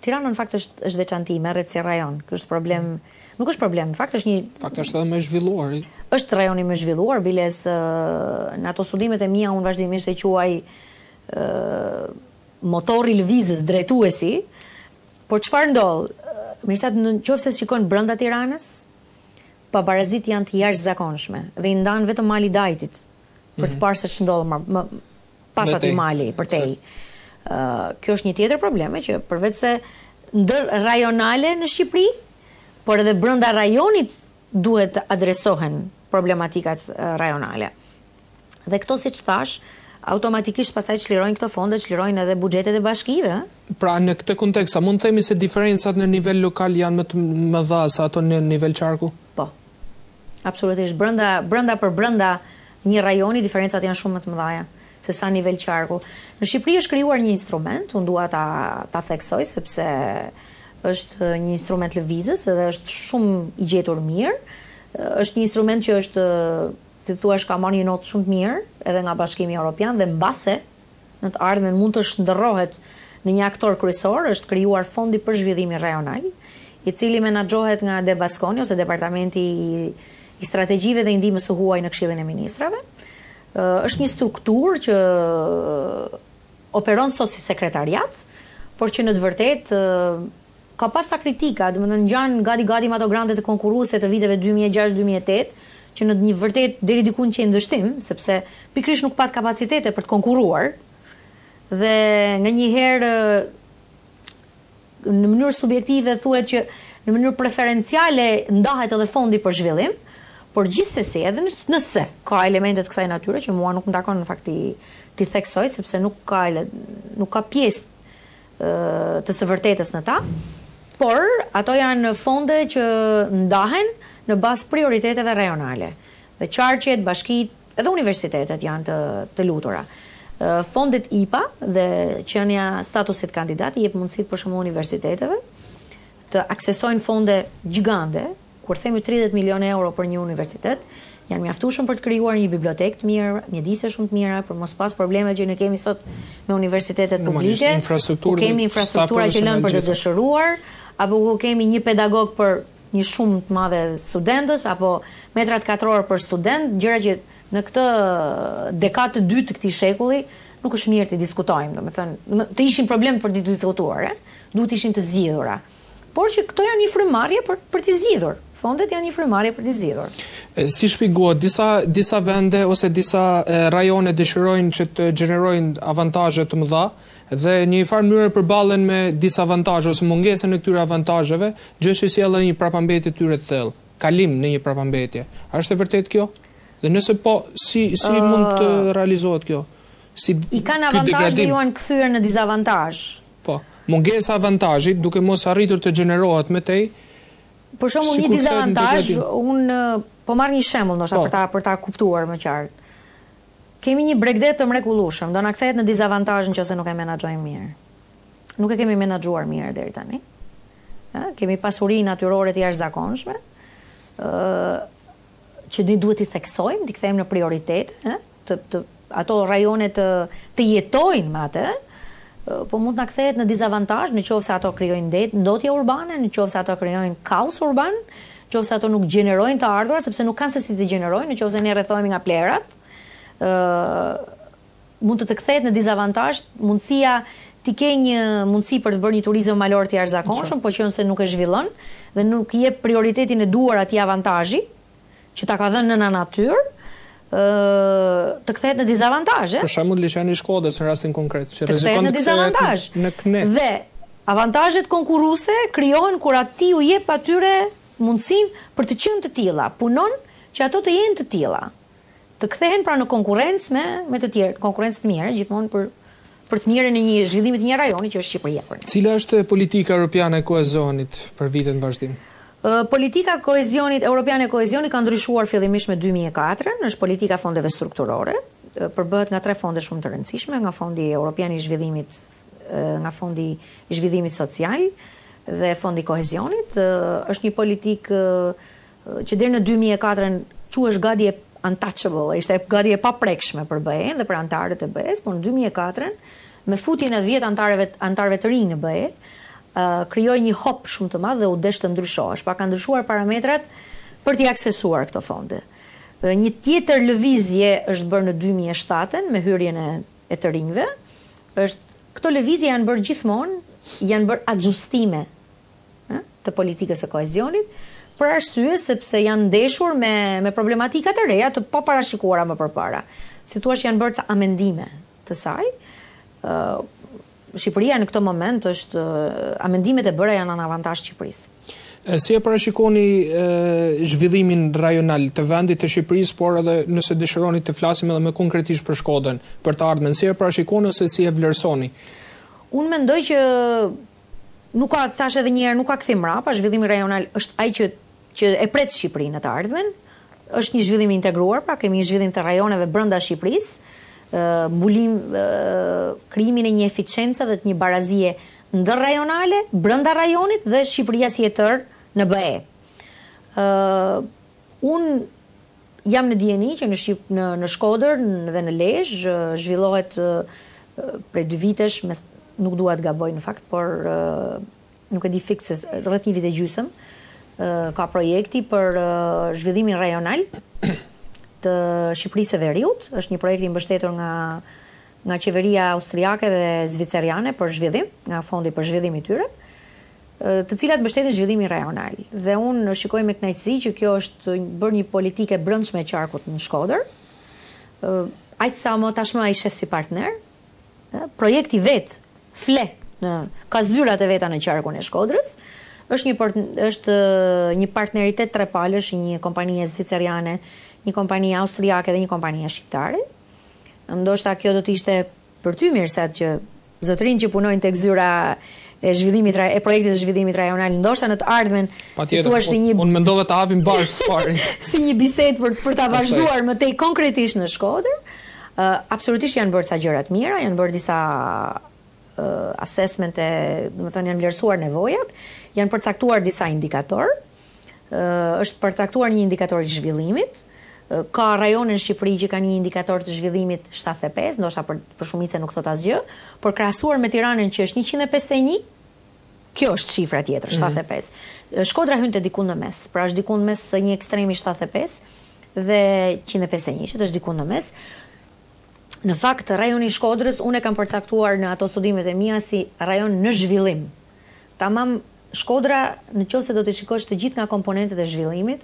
Tirana në fakt është është veçantë, merret si rajon. kështë problem, mm. nuk është problem, në fakt është një Fakt është edhe më zhvilluar. Është rajoni më zhvilluar, biles uh, në ato studimet e mia unë vazhdimisht e quaj ë motori lëvizës drejtuesi. Por çfarë ndodh? Mirë në në se shikon brenda Tiranës, pabarazit janë të jashtë zakonshme dhe i ndanë vetëm mali dajtit për të mhm. parë se që më, pas pasat i mali për tej. Uh, kjo është një tjetër probleme që përveç se ndër rajonale në Shqipëri, por edhe brënda rajonit duhet të adresohen problematikat rajonale. Dhe këto si që thash, automatikisht pasaj qlirojnë këto fonde, qlirojnë edhe bugjetet e bashkive. Pra në këtë kontekst, a mund të themi se diferencat në nivel lokal janë më të më dha sa ato në nivel qarku? Absolutisht, brënda, brenda për brënda një rajoni, diferencat janë shumë më të mëdhaja se sa nivel qarku. Në Shqipëri është krijuar një instrument, unë dua ta ta theksoj sepse është një instrument lëvizës dhe është shumë i gjetur mirë. Është një instrument që është, si thua, ka marrë një notë shumë të mirë edhe nga Bashkimi Evropian dhe mbase në të ardhmen mund të shndërrohet në një aktor kryesor, është krijuar fondi për zhvillimin rajonal, i cili menaxhohet nga Debaskoni ose departamenti i i strategjive dhe ndihmës së huaj në Këshillin e Ministrave. Është një strukturë që operon sot si sekretariat, por që në të vërtetë ka pas sa kritika, dhe më në njërë në gadi gadi ma të grande të konkuruse të viteve 2006-2008, që në një vërtet deri dikun që e ndështim, sepse pikrish nuk pat kapacitete për të konkuruar, dhe në një herë në mënyrë subjektive thuet që në mënyrë preferenciale ndahet edhe fondi për zhvillim, por gjithsesi edhe nëse ka elemente të kësaj natyre që mua nuk më takon në fakti ti theksoj sepse nuk ka nuk ka pjesë ë të së vërtetës në ta, por ato janë fonde që ndahen në bazë prioriteteve rajonale. Dhe qarqet, bashkitë edhe universitetet janë të të lutura. Fondet IPA dhe qenia statusit kandidati jep mundësi për shumë të universiteteve të aksesojnë fonde gjigande kur themi 30 milion euro për një universitet, janë mjaftueshëm për të krijuar një bibliotekë të mirë, disë shumë të mirë, për mos pas problemet që ne kemi sot me universitetet publike. Infrastrukturë, kemi infrastruktura që lënë për të dëshëruar, apo ku kemi një pedagog për një shumë të madhe studentës apo metrat katror për student, gjëra që në këtë dekadë të dytë të këtij shekulli nuk është mirë të diskutojmë, domethënë të ishin problem për të diskutuar, eh? të ishin të zgjidhura. Por që këto janë një frymarrje për për të zgjidhur fondet janë një frymarrje për një zgjidhur. Si shpjegohet disa disa vende ose disa rajone dëshirojnë që të gjenerojnë avantazhe të mëdha dhe një farë mënyrë përballen me disa ose mungesën e këtyre avantazheve, gjë që sjellën një prapambetje të tyre të thellë, kalim në një prapambetje. A është e kjo? Dhe nëse po, si si mund të realizohet kjo? Si i kanë avantazhe ju janë kthyer në disavantajë? Po, mungesa avantazhit duke mos arritur të gjenerohet me tej, për shumë një dizavantaj, unë po marrë një shemull, nështë, po. për, ta, kuptuar më qartë. Kemi një bregdet të mrekulushëm, do në kthejet në dizavantajnë që ose nuk e menagjojmë mirë. Nuk e kemi menagjuar mirë dhe tani. kemi pasuri natyrore të jashtë zakonshme, që një duhet i theksojmë, të kthejmë në prioritet, të, të, ato rajonet të, të jetojnë më atë, po mund të na në dizavantaj, në qovë se ato kryojnë dhejt, ndotje urbane, në qovë se ato kryojnë kaos urban, në qovë se ato nuk gjenerojnë të ardhra, sepse nuk kanë se si të gjenerojnë, në qovë se njëre thojmë nga plerat, mund të të kthehet në dizavantaj, mundësia t'i ke një mundësi për të bërë një turizm malor t'i arzakonshëm, po që nuk e zhvillon dhe nuk je prioritetin e duar ati avantazhi që ta ka dhenë në në natyrë, të kthehet në dizavantazh, Për shembull liçeni i Shkodrës në rastin konkret, që rrezikon në dizavantazh. Në knet. Dhe avantazhet konkurruese krijohen kur aty u jep atyre mundësinë për të qenë të tilla, punon që ato të jenë të tilla. Të kthehen pra në konkurrencë me me të tjerë, konkurrencë të mirë gjithmonë për për të mirën e një zhvillimit të një rajoni që është Shqipëria. Cila është politika europiane e kohezionit për vitet në vazhdim? politika koezionit, Europian e koezionit ka ndryshuar fillimisht me 2004, nështë është politika fondeve strukturore, përbëhet nga tre fonde shumë të rëndësishme, nga fondi Europian i zhvillimit, nga fondi i zhvillimit social dhe fondi koezionit, është një politik që dherë në 2004 që është gadi e untouchable, ishte gadi e paprekshme për BE-n dhe për antarët e BE-s, por në 2004 me futjen e 10 antarëve të rinë në BE, kryoj një hop shumë të madh dhe u desh të ndryshohesh, pa ka ndryshuar parametrat për të aksesuar këto fonde. Një tjetër lëvizje është bërë në 2007 me hyrjen e, të rinjve. Është këto lëvizje janë bërë gjithmonë, janë bërë ajustime të politikës së koezionit për arsye sepse janë ndeshur me me problematika të reja të paparashikuara më përpara. Si thua që janë bërë ca amendime të saj, Shqipëria në këtë moment është amendimet e bëra janë në avantazh Shqipërisë. Si e parashikoni zhvillimin rajonal të vendit të Shqipërisë, por edhe nëse dëshironi të flasim edhe me konkretisht për Shkodën, për të ardhmen, si e parashikoni ose si e vlerësoni? Unë mendoj që nuk ka thash edhe njerë, nuk ka kthim mbrapa, zhvillimi rajonal është ai që që e pret Shqipërinë të ardhmen, është një zhvillim integruar, pra kemi një zhvillim të rajoneve brenda Shqipërisë, mbulim krimin e një eficiencë dhe të një barazie ndër rajonale, brenda rajonit dhe Shqipëria si e tërë në BE. Ë uh, un jam në DNI që në Shqip në në Shkodër në, dhe në Lezhë uh, zhvillohet uh, prej dy vitesh, me, nuk dua të gaboj në fakt, por uh, nuk e di fikse rreth një vit e gjysmë uh, ka projekti për uh, zhvillimin rajonal të Shqipërisë së Veriut, është një projekt i mbështetur nga nga qeveria austriake dhe zviceriane për zhvillim, nga fondi për zhvillim i tyre, të cilat mbështeten zhvillimin rajonal. Dhe unë shikoj me kënaqësi që kjo është bërë një politikë brendshme qarkut në Shkodër. Ai sa më tashmë ai shef si partner, projekti vet fle në ka zyrat e veta në qarkun e Shkodrës është një është një partneritet trepalësh i një kompanie zviceriane një kompani austriake dhe një kompani shqiptare. Ndoshta kjo do të ishte për ty mirësat që zotrinë që punojnë tek zyra e zhvillimit e projektit të zhvillimit rajonal ndoshta në të ardhmen si thua po, një un, mendova të hapim bash sfarë si një bisedë për për ta vazhduar më tej konkretisht në Shkodër uh, absolutisht janë bërë ca gjëra të mira janë bërë disa uh, assessment do të thonë janë vlerësuar nevojat janë përcaktuar disa indikatorë uh, është përcaktuar një indikator i zhvillimit uh, ka rajone në Shqipëri që ka një indikator të zhvillimit 75, ndosha për, për shumice nuk thot asgjë, por krasuar me tiranën që është 151, kjo është shifra tjetër, 75. Mm -hmm. Shkodra hynë të dikun në mes, pra është dikun në mes një ekstremi 75 dhe 151, që është dikun në mes. Në fakt, rajoni Shkodrës, unë e kam përcaktuar në ato studimet e mija si rajon në zhvillim. Tamam, Shkodra, në se do të shikosh të gjithë nga komponentet e zhvillimit,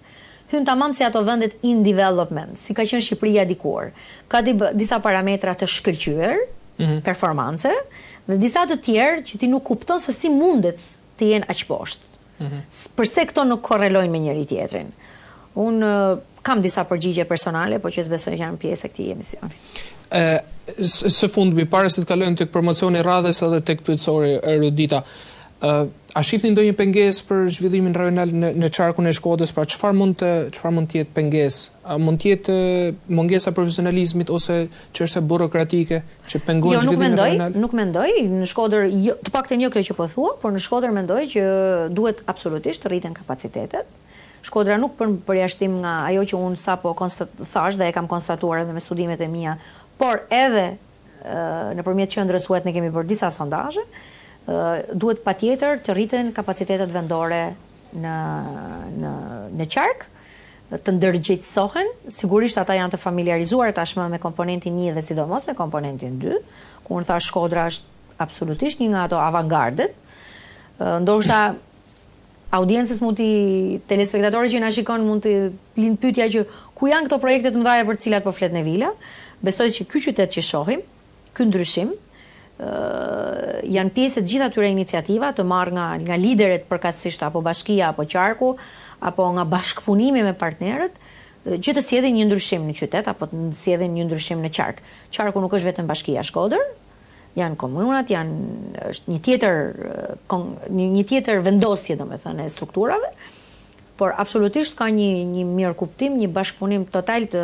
hynë të mamë si ato vendet in development, si ka qenë Shqipëria dikur. Ka di disa parametra të shkëllqyër, mm -hmm. performance, dhe disa të tjerë që ti nuk kupton se si mundet të jenë aq poshtë. Mm -hmm. Përse këto nuk korelojnë me njëri tjetrin? Unë kam disa përgjigje personale, po që s'besoj që janë pjesë e këti emisioni. E, së fundë, bi pare se të kalojnë të këpromocioni radhës edhe të pyetësori rëdita, a shifni ndonjë pengesë për zhvillimin rajonal në në çarkun e Shkodrës, pra çfarë mund të çfarë mund të jetë pengesë? A mund të jetë mungesa e profesionalizmit ose çështje burokratike që pengon jo, zhvillimin rajonal? Jo, nuk mendoj, nuk mendoj. Në Shkodër, jo, të paktën jo kjo që po thua, por në Shkodër mendoj që duhet absolutisht të rriten kapacitetet. Shkodra nuk për përjashtim nga ajo që un sa po thash dhe e kam konstatuar edhe me studimet e mia, por edhe nëpërmjet qendrës uet ne kemi bër disa sondazhe duhet pa tjetër të rriten kapacitetet vendore në, në, në qarkë, të ndërgjithsohen, sigurisht ata janë të familiarizuar tashmë me komponentin 1 dhe sidomos me komponentin 2, ku në tha Shkodra është absolutisht një nga ato avantgardet, ndoshta audiencës mund të telespektatorë që nga shikon mund të plinë pytja që ku janë këto projekte të mdhaja për cilat po flet në vila, besoj që ky qytet që shohim, kë ndryshim, uh, janë pjesë të gjitha tyre iniciativa të marrë nga, nga lideret përkatsisht apo bashkia apo qarku apo nga bashkëpunimi me partnerët që të sjedhin një ndryshim në qytet apo të sjedhin një ndryshim në qark. Qarku nuk është vetëm bashkia Shkodër, janë komunat, janë është një tjetër një tjetër vendosje domethënë e strukturave por absolutisht ka një një mirë kuptim, një bashkëpunim total të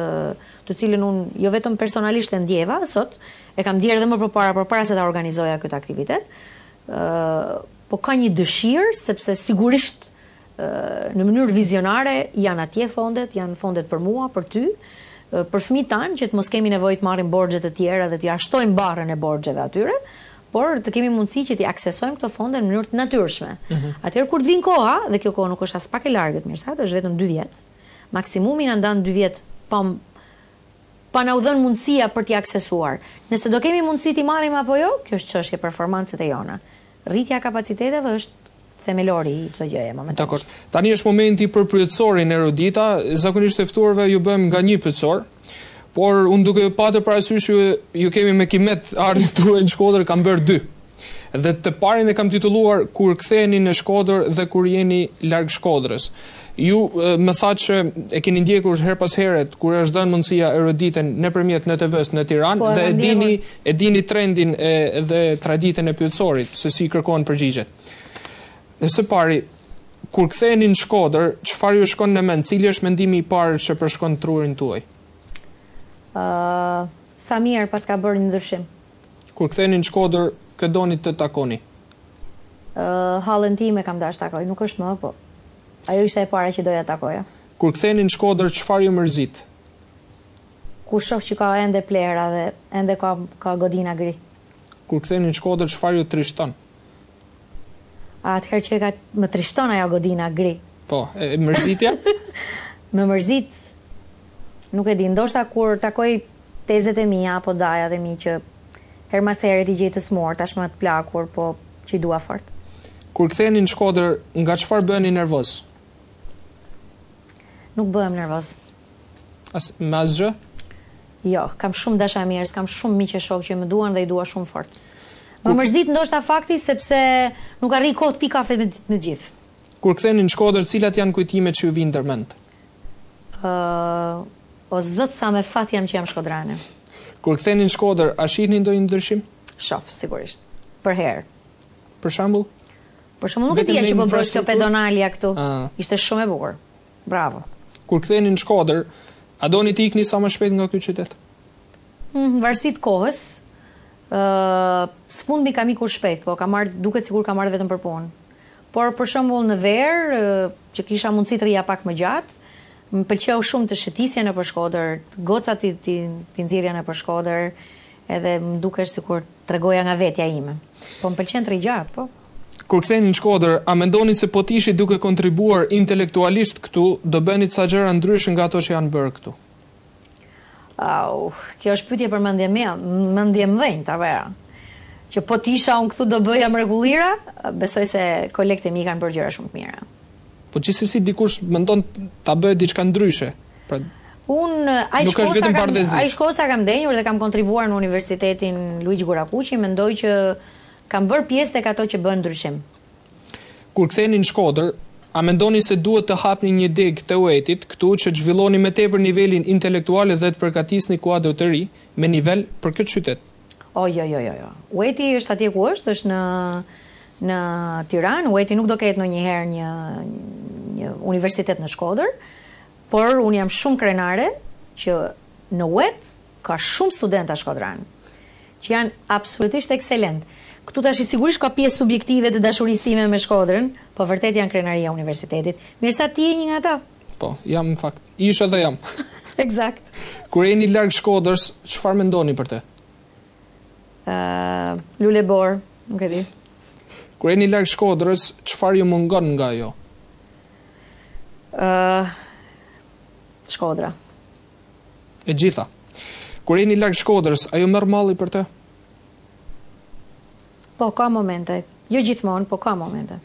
të cilin unë jo vetëm personalisht e ndjeva sot, e kam ndier edhe më përpara, përpara se ta organizoja këtë aktivitet. ë uh, po ka një dëshirë sepse sigurisht ë uh, në mënyrë vizionare janë atje fondet, janë fondet për mua, për ty, uh, për fëmijët tanë që të mos kemi nevojë të marrim borxhet e tjera dhe të jashtojmë barrën e borxheve atyre por të kemi mundësi që t'i aksesojmë këto fonde në mënyrë të natyrshme. Mm Atëherë kur të vinë koha dhe kjo kohë nuk është as pak e largët, mirësa, është vetëm 2 vjet. Maksimumi na ndan 2 vjet pa po pa po na mundësia për t'i aksesuar. Nëse do kemi mundësi t'i marrim apo jo, kjo është çështje performancës e jona. Rritja e kapaciteteve është themelori i çdo gjëje moment. Dakor. Tani është momenti për pyetësorin Erudita, zakonisht e ftuarve ju bëjmë nga një pyetësor por un duke patur parasysh ju kemi me Kimet Ardi Turën në Shkodër kanë bërë dy. Dhe të parin e kam titulluar kur ktheheni në Shkodër dhe kur jeni larg Shkodrës. Ju më thatë që e keni ndjekur her pas heret, kur e është dënë mundësia e rëditen në përmjet në të vëst në Tiran, po, dhe e dini, e dini trendin e, dhe traditen e pjëtësorit, se si kërkon përgjigjet. Dhe se pari, kur ktheheni në shkodër, që farë ju shkon në mend, cilë është mendimi i parë që përshkon të trurin të sa mirë pas ka bërë një ndryshim. Kur këtheni në shkodër, këtë doni të takoni? halën ti me kam dash takoj, nuk është më, po. Ajo ishte e para që doja takoja. Kur këtheni në shkodër, qëfar ju mërzit? Kur shokë që ka ende plera dhe ende ka, ka godina gri. Kur këtheni në shkodër, qëfar ju trishton? Atëherë që ka më trishton ajo godina gri. Po, e mërzitja? më mërzit, nuk e di, ndoshta kur takoj tezet e mia apo daja dhe mi që her mas herë ti gjej të smur, tashmë të plakur, po që i dua fort. Kur ktheheni në Shkodër, nga çfarë bëheni nervoz? Nuk bëhem nervoz. As me Jo, kam shumë dashamirë, mirës, kam shumë miq e shok që më duan dhe i dua shumë fort. Më mërzit ndoshta fakti sepse nuk arri kohë të pi kafe me ditë në gjithë. Kur ktheheni në Shkodër, cilat janë kujtimet që ju vijnë ndërmend? Ëh, O po, zëtë sa me fat jam që jam shkodrane. Kur këtheni në shkodrë, a shihni ndoj ndryshim? Shof, sigurisht. Për herë. Për shambull? Për shambull nuk e tia që po bërë kjo pedonalja këtu. Ishte shumë e bukur. Bravo. Kur këtheni në shkodrë, a do një një sa më shpet nga kjo qytet? Mm, varsit kohës, uh, së fund mi kam ikur shpet, po kam duke sigur kam marrë vetëm për punë. Por për shembull në verë, që kisha mundësi të rija pak më gjatë, më pëlqeu shumë të shëtisja në përshkoder, goca të të, nëzirja në përshkoder, edhe më duke është sikur të regoja nga vetja ime. Po më pëlqen të rigja, po. Kur këthejnë në shkoder, a mendoni se po duke kontribuar intelektualisht këtu, do bëni të sa gjera nga ato që janë bërë këtu? Au, kjo është pytje për mëndje me, mëndje më dhejnë, të vera. Që po tisha unë këtu do bëja mregullira, besoj se kolekte mi kanë bërgjera shumë të mira po që si dikush më ndonë të bëjë diçka ndryshe. Pra, Unë, a i shkosa kam denjur dhe kam kontribuar në Universitetin Luigi Gurakuqi, më ndoj që kam bërë pjesë të kato që bëjë ndryshim. Kur këtheni në shkodër, A mendoni se duhet të hapni një degë të uetit, këtu që gjvilloni me tepër nivelin intelektuale dhe të përkatis një kuadrë të ri, me nivel për këtë qytet? O, jo, jo, jo, jo. Ueti është atje ku është, është në në Tiranë, Ueti nuk do ketë në njëherë një, një universitet në Shkodër, por unë jam shumë krenare që në Uet ka shumë studenta Shkodranë, që janë absolutisht ekselentë. Këtu tash i sigurisht ka pjesë subjektive të dashuristime me Shkodrën, po vërtet janë krenaria universitetit. Mirësa ti je një nga ta. Po, jam në fakt. Isha dhe jam. Eksakt. Kur jeni larg Shkodrës, çfarë mendoni për të? Ë, uh, Lulebor, nuk e di. Kur jeni larg Shkodrës, çfarë ju mungon nga ajo? ë uh, Shkodra. E gjitha. Kur jeni larg Shkodrës, a ju merr malli për të? Po, ka momente. Jo gjithmonë, po ka momente.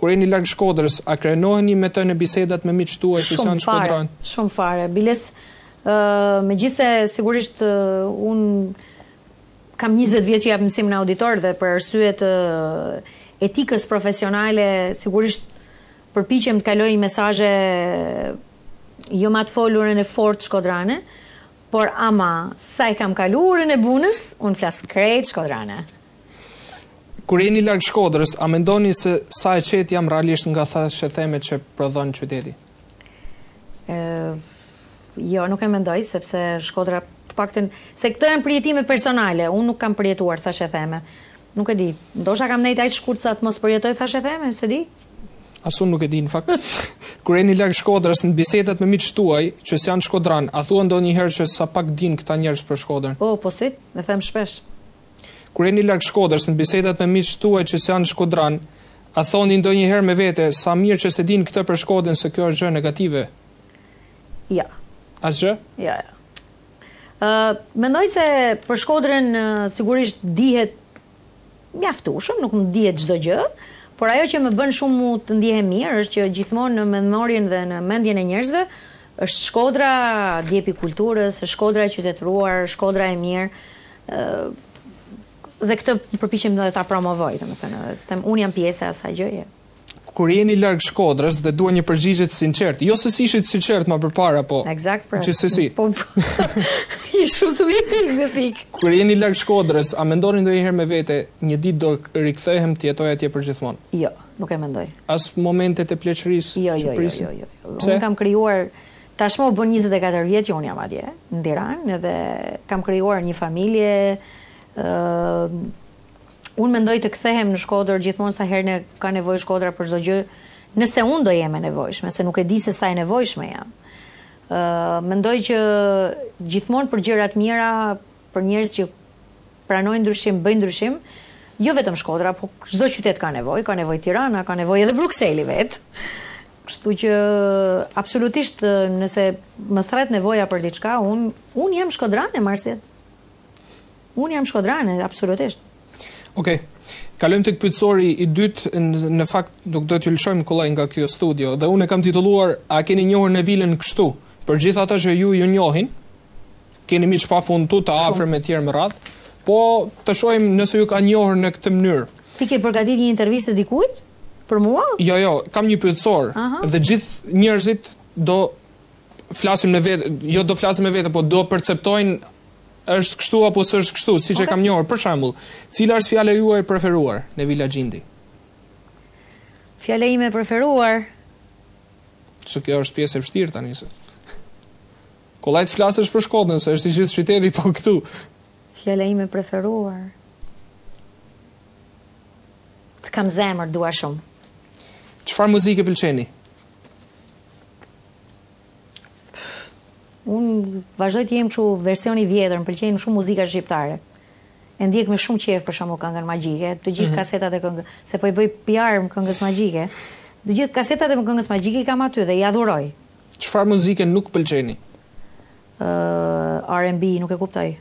Kur jeni larg Shkodrës, a krenoheni me të në bisedat me miqtë tuaj që janë në Shkodër? Shumë fare. Biles, me uh, megjithse sigurisht uh, un kam 20 vjet që jap mësim në auditor dhe për arsye të uh, etikës profesionale sigurisht përpiqem të kaloj mesazhe jo më të folurën e fort shkodrane, por ama sa i kam kaluarën e bunës, un flas krejt shkodrane. Kur jeni larg Shkodrës, a mendoni se sa e çet jam realisht nga thashë theme që prodhon qyteti? Ë jo, nuk e mendoj sepse Shkodra të paktën se këto janë prietime personale, un nuk kam përjetuar thashë theme nuk e di. Ndosha kam nejtë ajtë shkurët sa të mos përjetoj, thashe theme, se di? Asun nuk e di, në fakt. Kure një lërgë shkodrës në bisetet me mitë shtuaj, që se janë shkodran, a thua ndo një herë që sa pak din këta njerës për shkodrën? Po, po si, me them shpesh. Kure një lërgë shkodrës në bisetet me mitë shtuaj që se janë shkodran, a thua ndo një herë me vete, sa mirë që se din këta për shkodrën se kjo është gjë negative? Ja. A shë? Ja, ja. Mendoj se për shkodrën sigurisht dihet mjaftushëm, nuk më dhjetë çdo gjë, por ajo që më bën shumë mu të ndihem mirë është që gjithmonë në memorien dhe në mendjen e njerëzve është Shkodra, djepi kulturës, Shkodra e qytetëruar, Shkodra e mirë. ë dhe këtë përpishim edhe ta promovoj, domethënë, them un jam pjesë e asaj gjëje kur jeni larg shkodrës dhe duan një përgjigje të sinqertë, jo se si ishit sinqert më përpara, po. Eksakt, po. Pra. Qëse si. Po. Je po. shumë i pikëzik. Kur jeni larg shkodrës, a mendoni ndonjëherë me vete, një ditë do rikthehem të jetoj atje përgjithmonë? Jo, nuk e mendoj. As momentet e pleqërisë jo, jo, jo, jo, jo. jo, jo. Unë kam krijuar tashmë bën 24 vjet që un jam atje, në Tiranë, edhe kam krijuar një familje, ëh unë mendoj të kthehem në Shkodër gjithmonë sa herë ne ka nevojë Shkodra për çdo gjë, nëse unë do jem e nevojshme, se nuk e di se sa e nevojshme jam. Uh, mendoj që gjithmonë për gjërat mira, për njerëz që pranojnë ndryshim, bëjnë ndryshim, jo vetëm Shkodra, po çdo qytet ka nevojë, ka nevojë Tirana, ka nevojë edhe Brukseli vet. Kështu që absolutisht nëse më thret nevoja për diçka, un un jam shkodrane Marsi. Un jam shkodrane absolutisht. Ok, Kalojm të këpytësori i dytë, në fakt do t'ju lëshojmë kollaj nga kjo studio, dhe unë e kam titulluar, a keni njohër në vilën kështu, për gjitha ata që ju ju njohin, keni mi që pa fund tu të afrë me tjerë më radhë, po të shojmë nëse ju ka njohër në këtë mënyrë. Ti ke përgatit një intervistë të dikujt? Për mua? Jo, jo, kam një pëtësor, dhe gjithë njërzit do flasim me vete, jo do flasim me vete, po do perceptojnë është kështu apo së është kështu, si që kam njërë, për shambull, cila është fjale juaj preferuar në Vila Gjindi? Fjale ime preferuar? Që kjo është pjesë e pështirë, ta njësë. Kolajtë flasësh për shkodnën, së është i gjithë qyteti po këtu. Fjale ime preferuar? Të kam zemër, dua shumë. Qëfar muzike pëlqeni? unë vazhdoj të jem që versioni vjetër, më përqenjë në shumë muzika shqiptare. E ndjek me shumë qef për shumë këngën magjike, të gjithë mm -hmm. kasetat e këngës, se po i bëj pjarë më këngës magjike, të gjithë kasetat e më këngës magjike i kam aty dhe i adhuroj. Qëfar muzike nuk pëlqeni? Uh, R&B, nuk e kuptaj.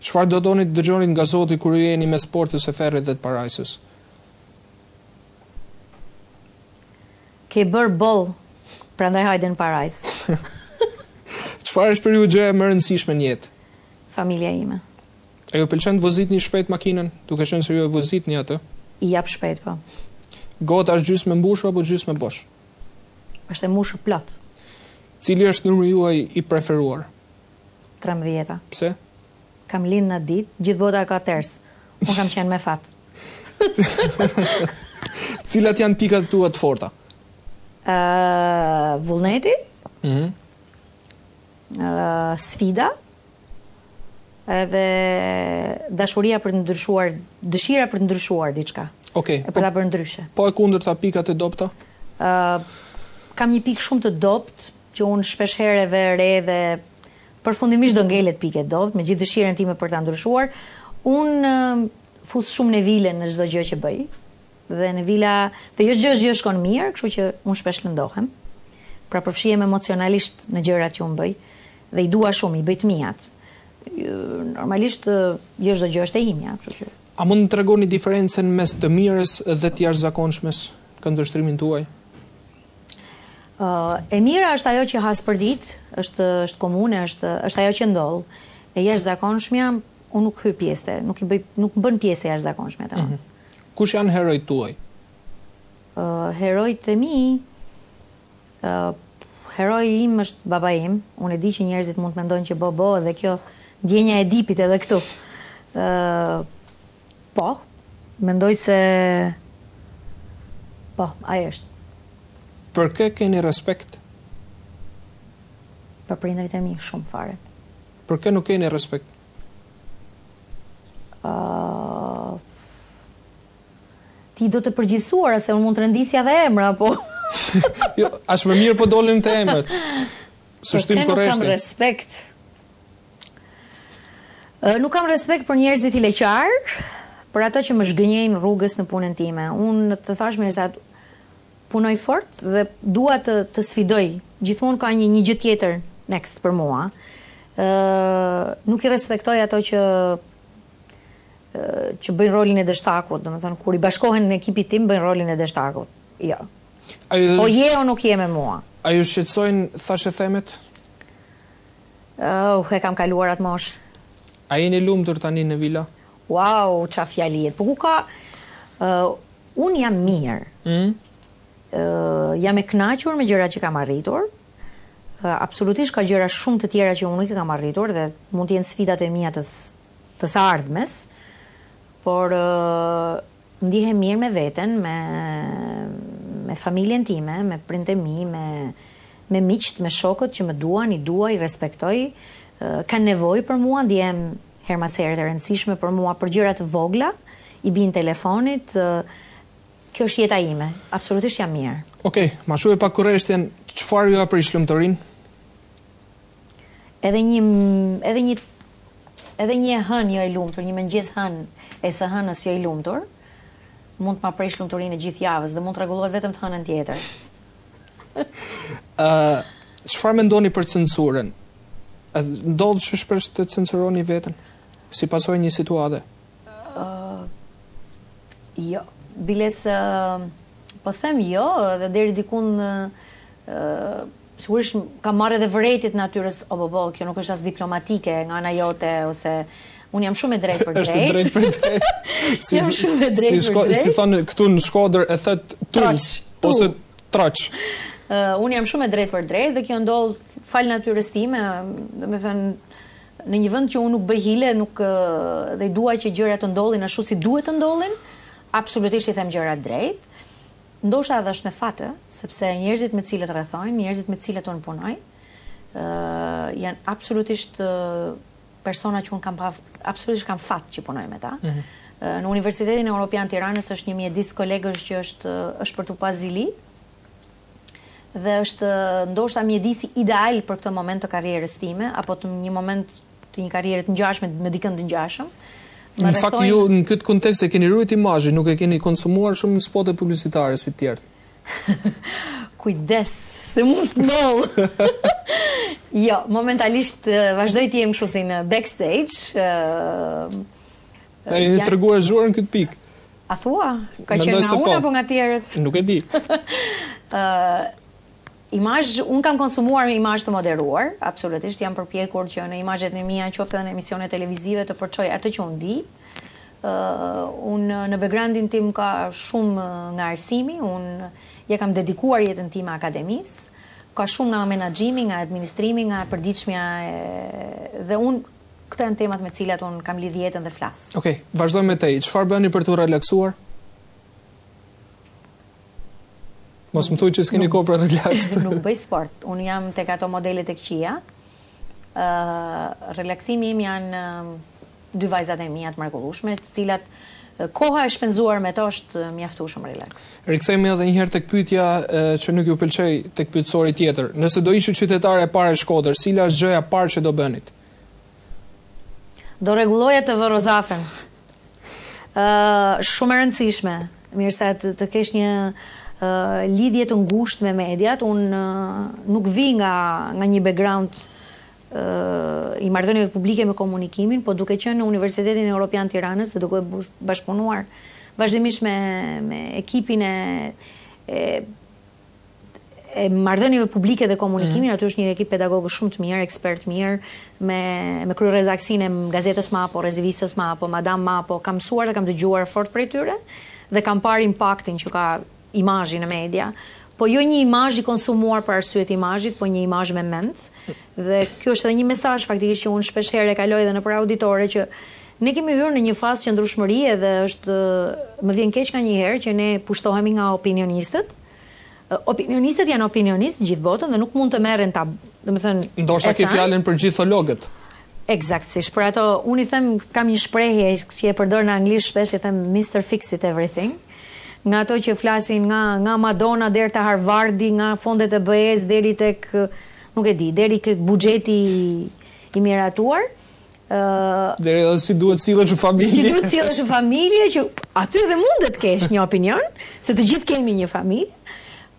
Qëfar do doni të dëgjoni nga zoti kërë jeni me sportës e ferrit dhe të parajsës? Ke bërë bol, prandaj hajde në parajsë. Çfarë është për ju gjëja më e rëndësishme në jetë? Familja ime. A ju pëlqen të vozitni shpejt makinën, duke qenë se ju e një atë? I jap shpejt po. Gota është me mbushur apo me bosh? Është e mbushur plot. Cili është numri juaj i preferuar? 13-a. Pse? Kam linë në ditë, gjithë bota ka tërës. Unë kam qenë me fatë. Cilat janë pikat tua të forta? vullneti? Mhm sfida edhe dashuria për të ndryshuar, dëshira për të ndryshuar diçka. Okej. e po- për ta bërë ndryshe. Po e kundër ta pikat e dopta? Ë kam një pikë shumë të dopt që unë shpesh herë re dhe përfundimisht do ngelet pikë e dopt me gjithë dëshirën time për ta ndryshuar. Unë uh, fus shumë në vile në çdo gjë që bëj dhe në vila dhe jo çdo gjë shkon mirë, kështu që unë shpesh lëndohem. Pra përfshihem emocionalisht në gjërat që unë bëj dhe i dua shumë, i bëjtë miat. Normalisht, jështë dhe jo gjë është e imja. A mund të regoni diferencen mes të mirës dhe të jashtë zakonshmes këndër shtrimin të uaj? E mira është ajo që hasë për dit, është komune, është ajo që ndollë. E jashtë zakonshmja, unë nuk hy pjeste, nuk bën pjese jashtë zakonshme. Mhm. Kush janë herojt të uaj? Herojt të mi, heroi im është baba im. Unë e di që njerëzit mund të mendojnë që bobo dhe kjo djenja e dipit edhe këtu. po, mendoj se... Po, aje është. Për kë keni respekt? Për prindrit e mi, shumë fare. Për kë nuk keni respekt? ti do të përgjithsuar, se unë mund të rëndisja dhe emra, po... jo, as më mirë po dolin të emët. Po, Së shtim koreshtin. Nuk kam respekt. Nuk kam respekt për njerëzit i leqar për ato që më shgënjejnë rrugës në punën time. Unë të thash mirë punoj fort dhe dua të, të sfidoj. Gjithmonë ka një një gjithë tjetër next për mua. Uh, nuk i respektoj ato që që bëjnë rolin e dështakut, domethënë kur i bashkohen në ekipin tim bëjnë rolin e dështakut. Jo, o po je o nuk je me mua A ju shqetsojnë thashe themet? Oh, he kam kaluar atë mosh A jeni lumë të në vila? Wow, qa fjallijet Po ku ka uh, Unë jam mirë mm? uh, Jam e knaqur me gjëra që kam arritur uh, Absolutisht ka gjëra shumë të tjera që unë i kam arritur Dhe mund të jenë sfidat e mija të sardhmes Por Ndihem mirë me veten Me me familjen time, me prindë mi, me me miqt, me shokët që më duan, i duaj, i respektoj, kanë nevojë për mua, ndjehem her mas herë të rëndësishme për mua për gjëra të vogla, i bin telefonit, kjo është jeta ime. Absolutisht jam mirë. Okej, okay, ma shuaj pak kurreshtin, çfarë jua prish lumturin? Edhe një edhe një edhe një hën jo e lumtur, një mëngjes hën e së hënës jo e lumtur mund të ma prej shlumëturin e gjithë javës dhe mund të regulohet vetëm të hënën tjetër? shfar me ndoni për censurën? Uh, ndodhë që shpërsh të censuroni vetën? Si pasoj një situate? jo, biles, po them jo, dhe deri dikun... Uh, Sigurisht ka marrë edhe vërejtjet natyrës, o bo po, bo, po, kjo nuk është as diplomatike nga ana jote, ose... Unë jam shumë e drejtë për drejtë. Është drejtë për drejtë. Si jam shumë e drejtë. Si shko, si thonë këtu në Shkodër e thët tuç ose traç. Uh, unë jam shumë e drejtë për drejtë dhe kjo ndodh fal natyrës time, do thënë në një vend që unë nuk bëj hile, nuk dhe i dua që gjërat të ndodhin ashtu si duhet të ndodhin, absolutisht i them gjërat drejt. Ndosha edhe është me fatë, sepse njerëzit me cilët rrethojnë, njerëzit me cilët unë punoj, uh, janë absolutisht uh, persona që unë kam paf, absolutisht kam fat që punoj me ta. Mhm. Në Universitetin e Europian Tiranës është një mjedis kolegës që është është për të pazili dhe është ndoshtë a mjedisi ideal për këtë moment të karierës time, apo të një moment të një karierët të njashme, me dikën të në Në fakt, ju në këtë kontekst e keni rrujt imajë, nuk e keni konsumuar shumë në spot e publicitare si tjertë. Kujdes, se mund të nëllë. Jo, momentalisht vazhdoj të jemi kështu si në backstage. ë Ai treguar zhurën këtë pikë. A thua? Ka qenë nga unë po. apo nga tjerët? Nuk e di. ë Imazh, un kam konsumuar me imazh të moderuar, absolutisht jam përpjekur që në imazhet e mia, qoftë në emisione televizive të përçoj atë që un di. ë uh, Un në backgroundin tim ka shumë nga arsimi, un je kam dedikuar jetën time akademisë ka shumë nga menagjimi, nga administrimi, nga përdiqmja dhe unë këto janë temat me cilat unë kam lidhjetën dhe flasë. Okej, vazhdojmë me te i, qëfar bëni për të relaxuar? Mos më thuj që s'kini ko për relaxë. nuk bëj sport, unë jam të ato modelet e këqia, uh, relaximi im janë dy vajzat e mija të cilat koha e shpenzuar me to është mjaftu shumë relax. Rikësaj edhe njëherë të këpytja që nuk ju pëlqej të këpytësori tjetër. Nëse do ishë qytetare e pare shkoder, sila është gjëja parë që do bënit? Do regulojët të vërozafen. Shumë rëndësishme. Mirësa të kesh një lidhjet në ngusht me mediat, unë nuk vi nga një background i marrëdhënieve publike me komunikimin, po duke qenë në Universitetin Evropian Tiranës dhe duke bashkëpunuar vazhdimisht me me ekipin e e, e marrëdhënieve publike dhe komunikimin, mm. aty është një ekip pedagogë shumë të mirë, ekspert mirë me me kryeredaksinë e gazetës MAPO, rezivistës MAPO, Madam MAPO, kam suar dhe kam dëgjuar fort prej tyre dhe kam parë impaktin që ka imazhi në media po jo një imazh i konsumuar për arsye të imazhit, po një imazh me mend. Dhe kjo është edhe një mesazh faktikisht që unë shpesh herë e kaloj edhe nëpër auditore që ne kemi hyrë në një fazë që ndrushmërie dhe është më vjen keq nga një herë që ne pushtohemi nga opinionistët. Opinionistët janë opinionistë gjithë botën dhe nuk mund të merren ta, domethënë, ndoshta ke fjalën për gjithologët. Eksaktësisht. Për ato unë i them kam një shprehje që e përdor në anglisht shpesh i them Mr Fixit everything nga ato që flasin nga nga Madonna deri te Harvardi, nga fondet e BE-s deri tek nuk e di, deri tek buxheti i miratuar. ë uh, deri edhe si duhet sillesh në familje. Si duhet sillesh në familje që aty edhe mund të kesh një opinion, se të gjithë kemi një familje.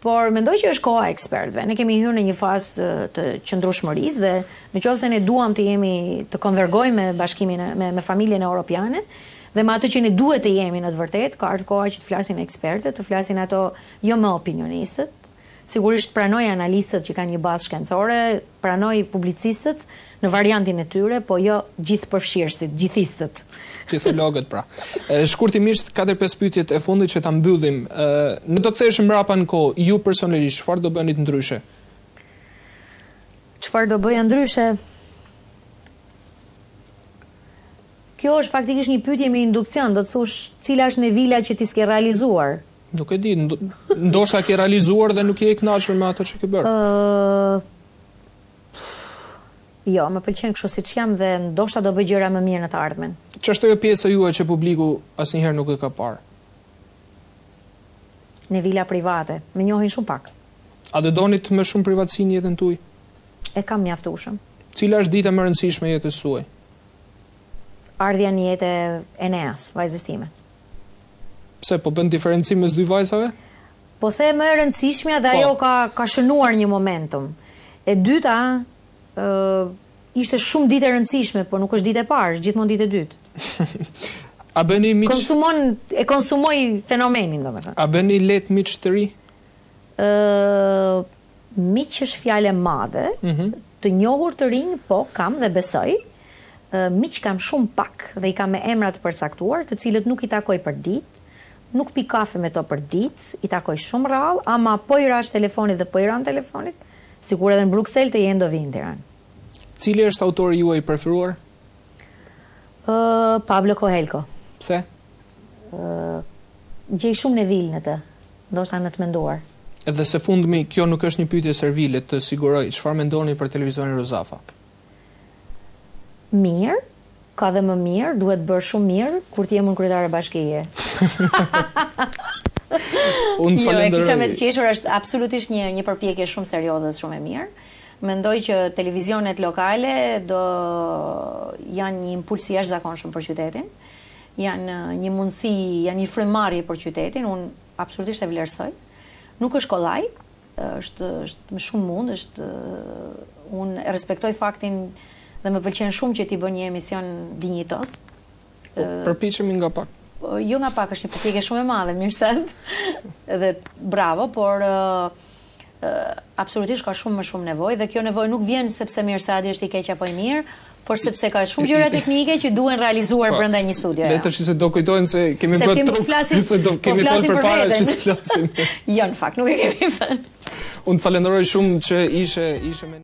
Por mendoj që është koha e ekspertëve. Ne kemi hyrë në një fazë të, të qëndrueshmërisë dhe nëse ne duam të jemi të konvergojmë me bashkimin me me familjen e europiane, dhe me atë që ne duhet të jemi në të vërtetë, ka ardhur koha që të flasin ekspertët, të flasin ato jo më opinionistët. Sigurisht pranoj analistët që kanë një bazë shkencore, pranoj publicistët në variantin e tyre, po jo gjithë përfshirësit, gjithistët. Psikologët pra. Shkurtimisht 4-5 pyetjet e fundit që ta mbyllim. Ë, në do të kthehesh mbrapa në kohë, ju personalisht çfarë do bëni ndryshe? Çfarë do bëja ndryshe? kjo është faktikisht një pytje me indukcion, do të thosh cila është nevila që ti s'ke realizuar? Nuk e di, ndoshta ke realizuar dhe nuk je i kënaqur me ato që ke bërë. Ëh. Uh, jo, më pëlqen kështu siç jam dhe ndoshta do bëj gjëra më mirë në të ardhmen. Ç'është ajo pjesa juaj që publiku asnjëherë nuk e ka parë? Në vila private, më njohin shumë pak. A do donit më shumë privatësi në jetën tuaj? E kam mjaftuar. Cila është dita më rëndësishme jetës suaj? ardhja një jetë e neas, vajzistime. Pse, po bënë diferencim s'du dy vajzave? Po the më e rëndësishmja dhe po. ajo ka, ka shënuar një momentum. E dyta, ishte shumë ditë e rëndësishme, po nuk është ditë e parë, gjithmonë ditë e dytë. A bëni miq? Konsumon e konsumoi fenomenin, domethënë. A bëni let miq të ri? Ë, miq është fjalë e madhe. Mhm. Të njohur të rinj, po kam dhe besoj miq kam shumë pak dhe i kam me emra të përcaktuar, të cilët nuk i takoj për ditë, nuk pi kafe me to për ditë, i takoj shumë rral, ama po i rash telefonit dhe po i ran telefonit, kur edhe në Bruksel të jenë do vin Tiran. Cili është autori juaj i preferuar? Uh, Pablo Coelho. Pse? Uh, gjej shumë në vilë në të, ndoshta në të menduar. Edhe se fundmi, kjo nuk është një pyetje servile, të siguroj, çfarë mendoni për televizionin Rozafa? mirë, ka dhe më mirë, duhet bërë shumë mirë kur ti në kryetare bashkije. Unë jo, falenderoj. Jo, e me të qeshur është absolutisht një një përpjekje shumë serioze dhe shumë e mirë. Mendoj që televizionet lokale do janë një impuls i jashtëzakonshëm për qytetin. Janë uh, një mundësi, janë një frymarrje për qytetin. Unë absolutisht e vlerësoj. Nuk është kollaj, uh, është është me shumë mund, është uh, unë e respektoj faktin dhe më pëlqen shumë që ti bën një emision dinjitos. Po, Përpiqemi nga pak. Po, jo nga pak, është një përpjekje shumë e madhe, Mirsad. Edhe bravo, por ë absolutisht ka shumë më shumë nevojë dhe kjo nevojë nuk vjen sepse Mirsadi është i keq apo i mirë, por sepse ka shumë gjëra teknike që duhen realizuar po, brenda një studio. Le të shih se do kujtojnë se kemi bërë truk, flasin, se do po kemi thënë përpara para që flasim. jo, në fakt nuk e kemi thënë. Unë falenderoj shumë që ishe ishe me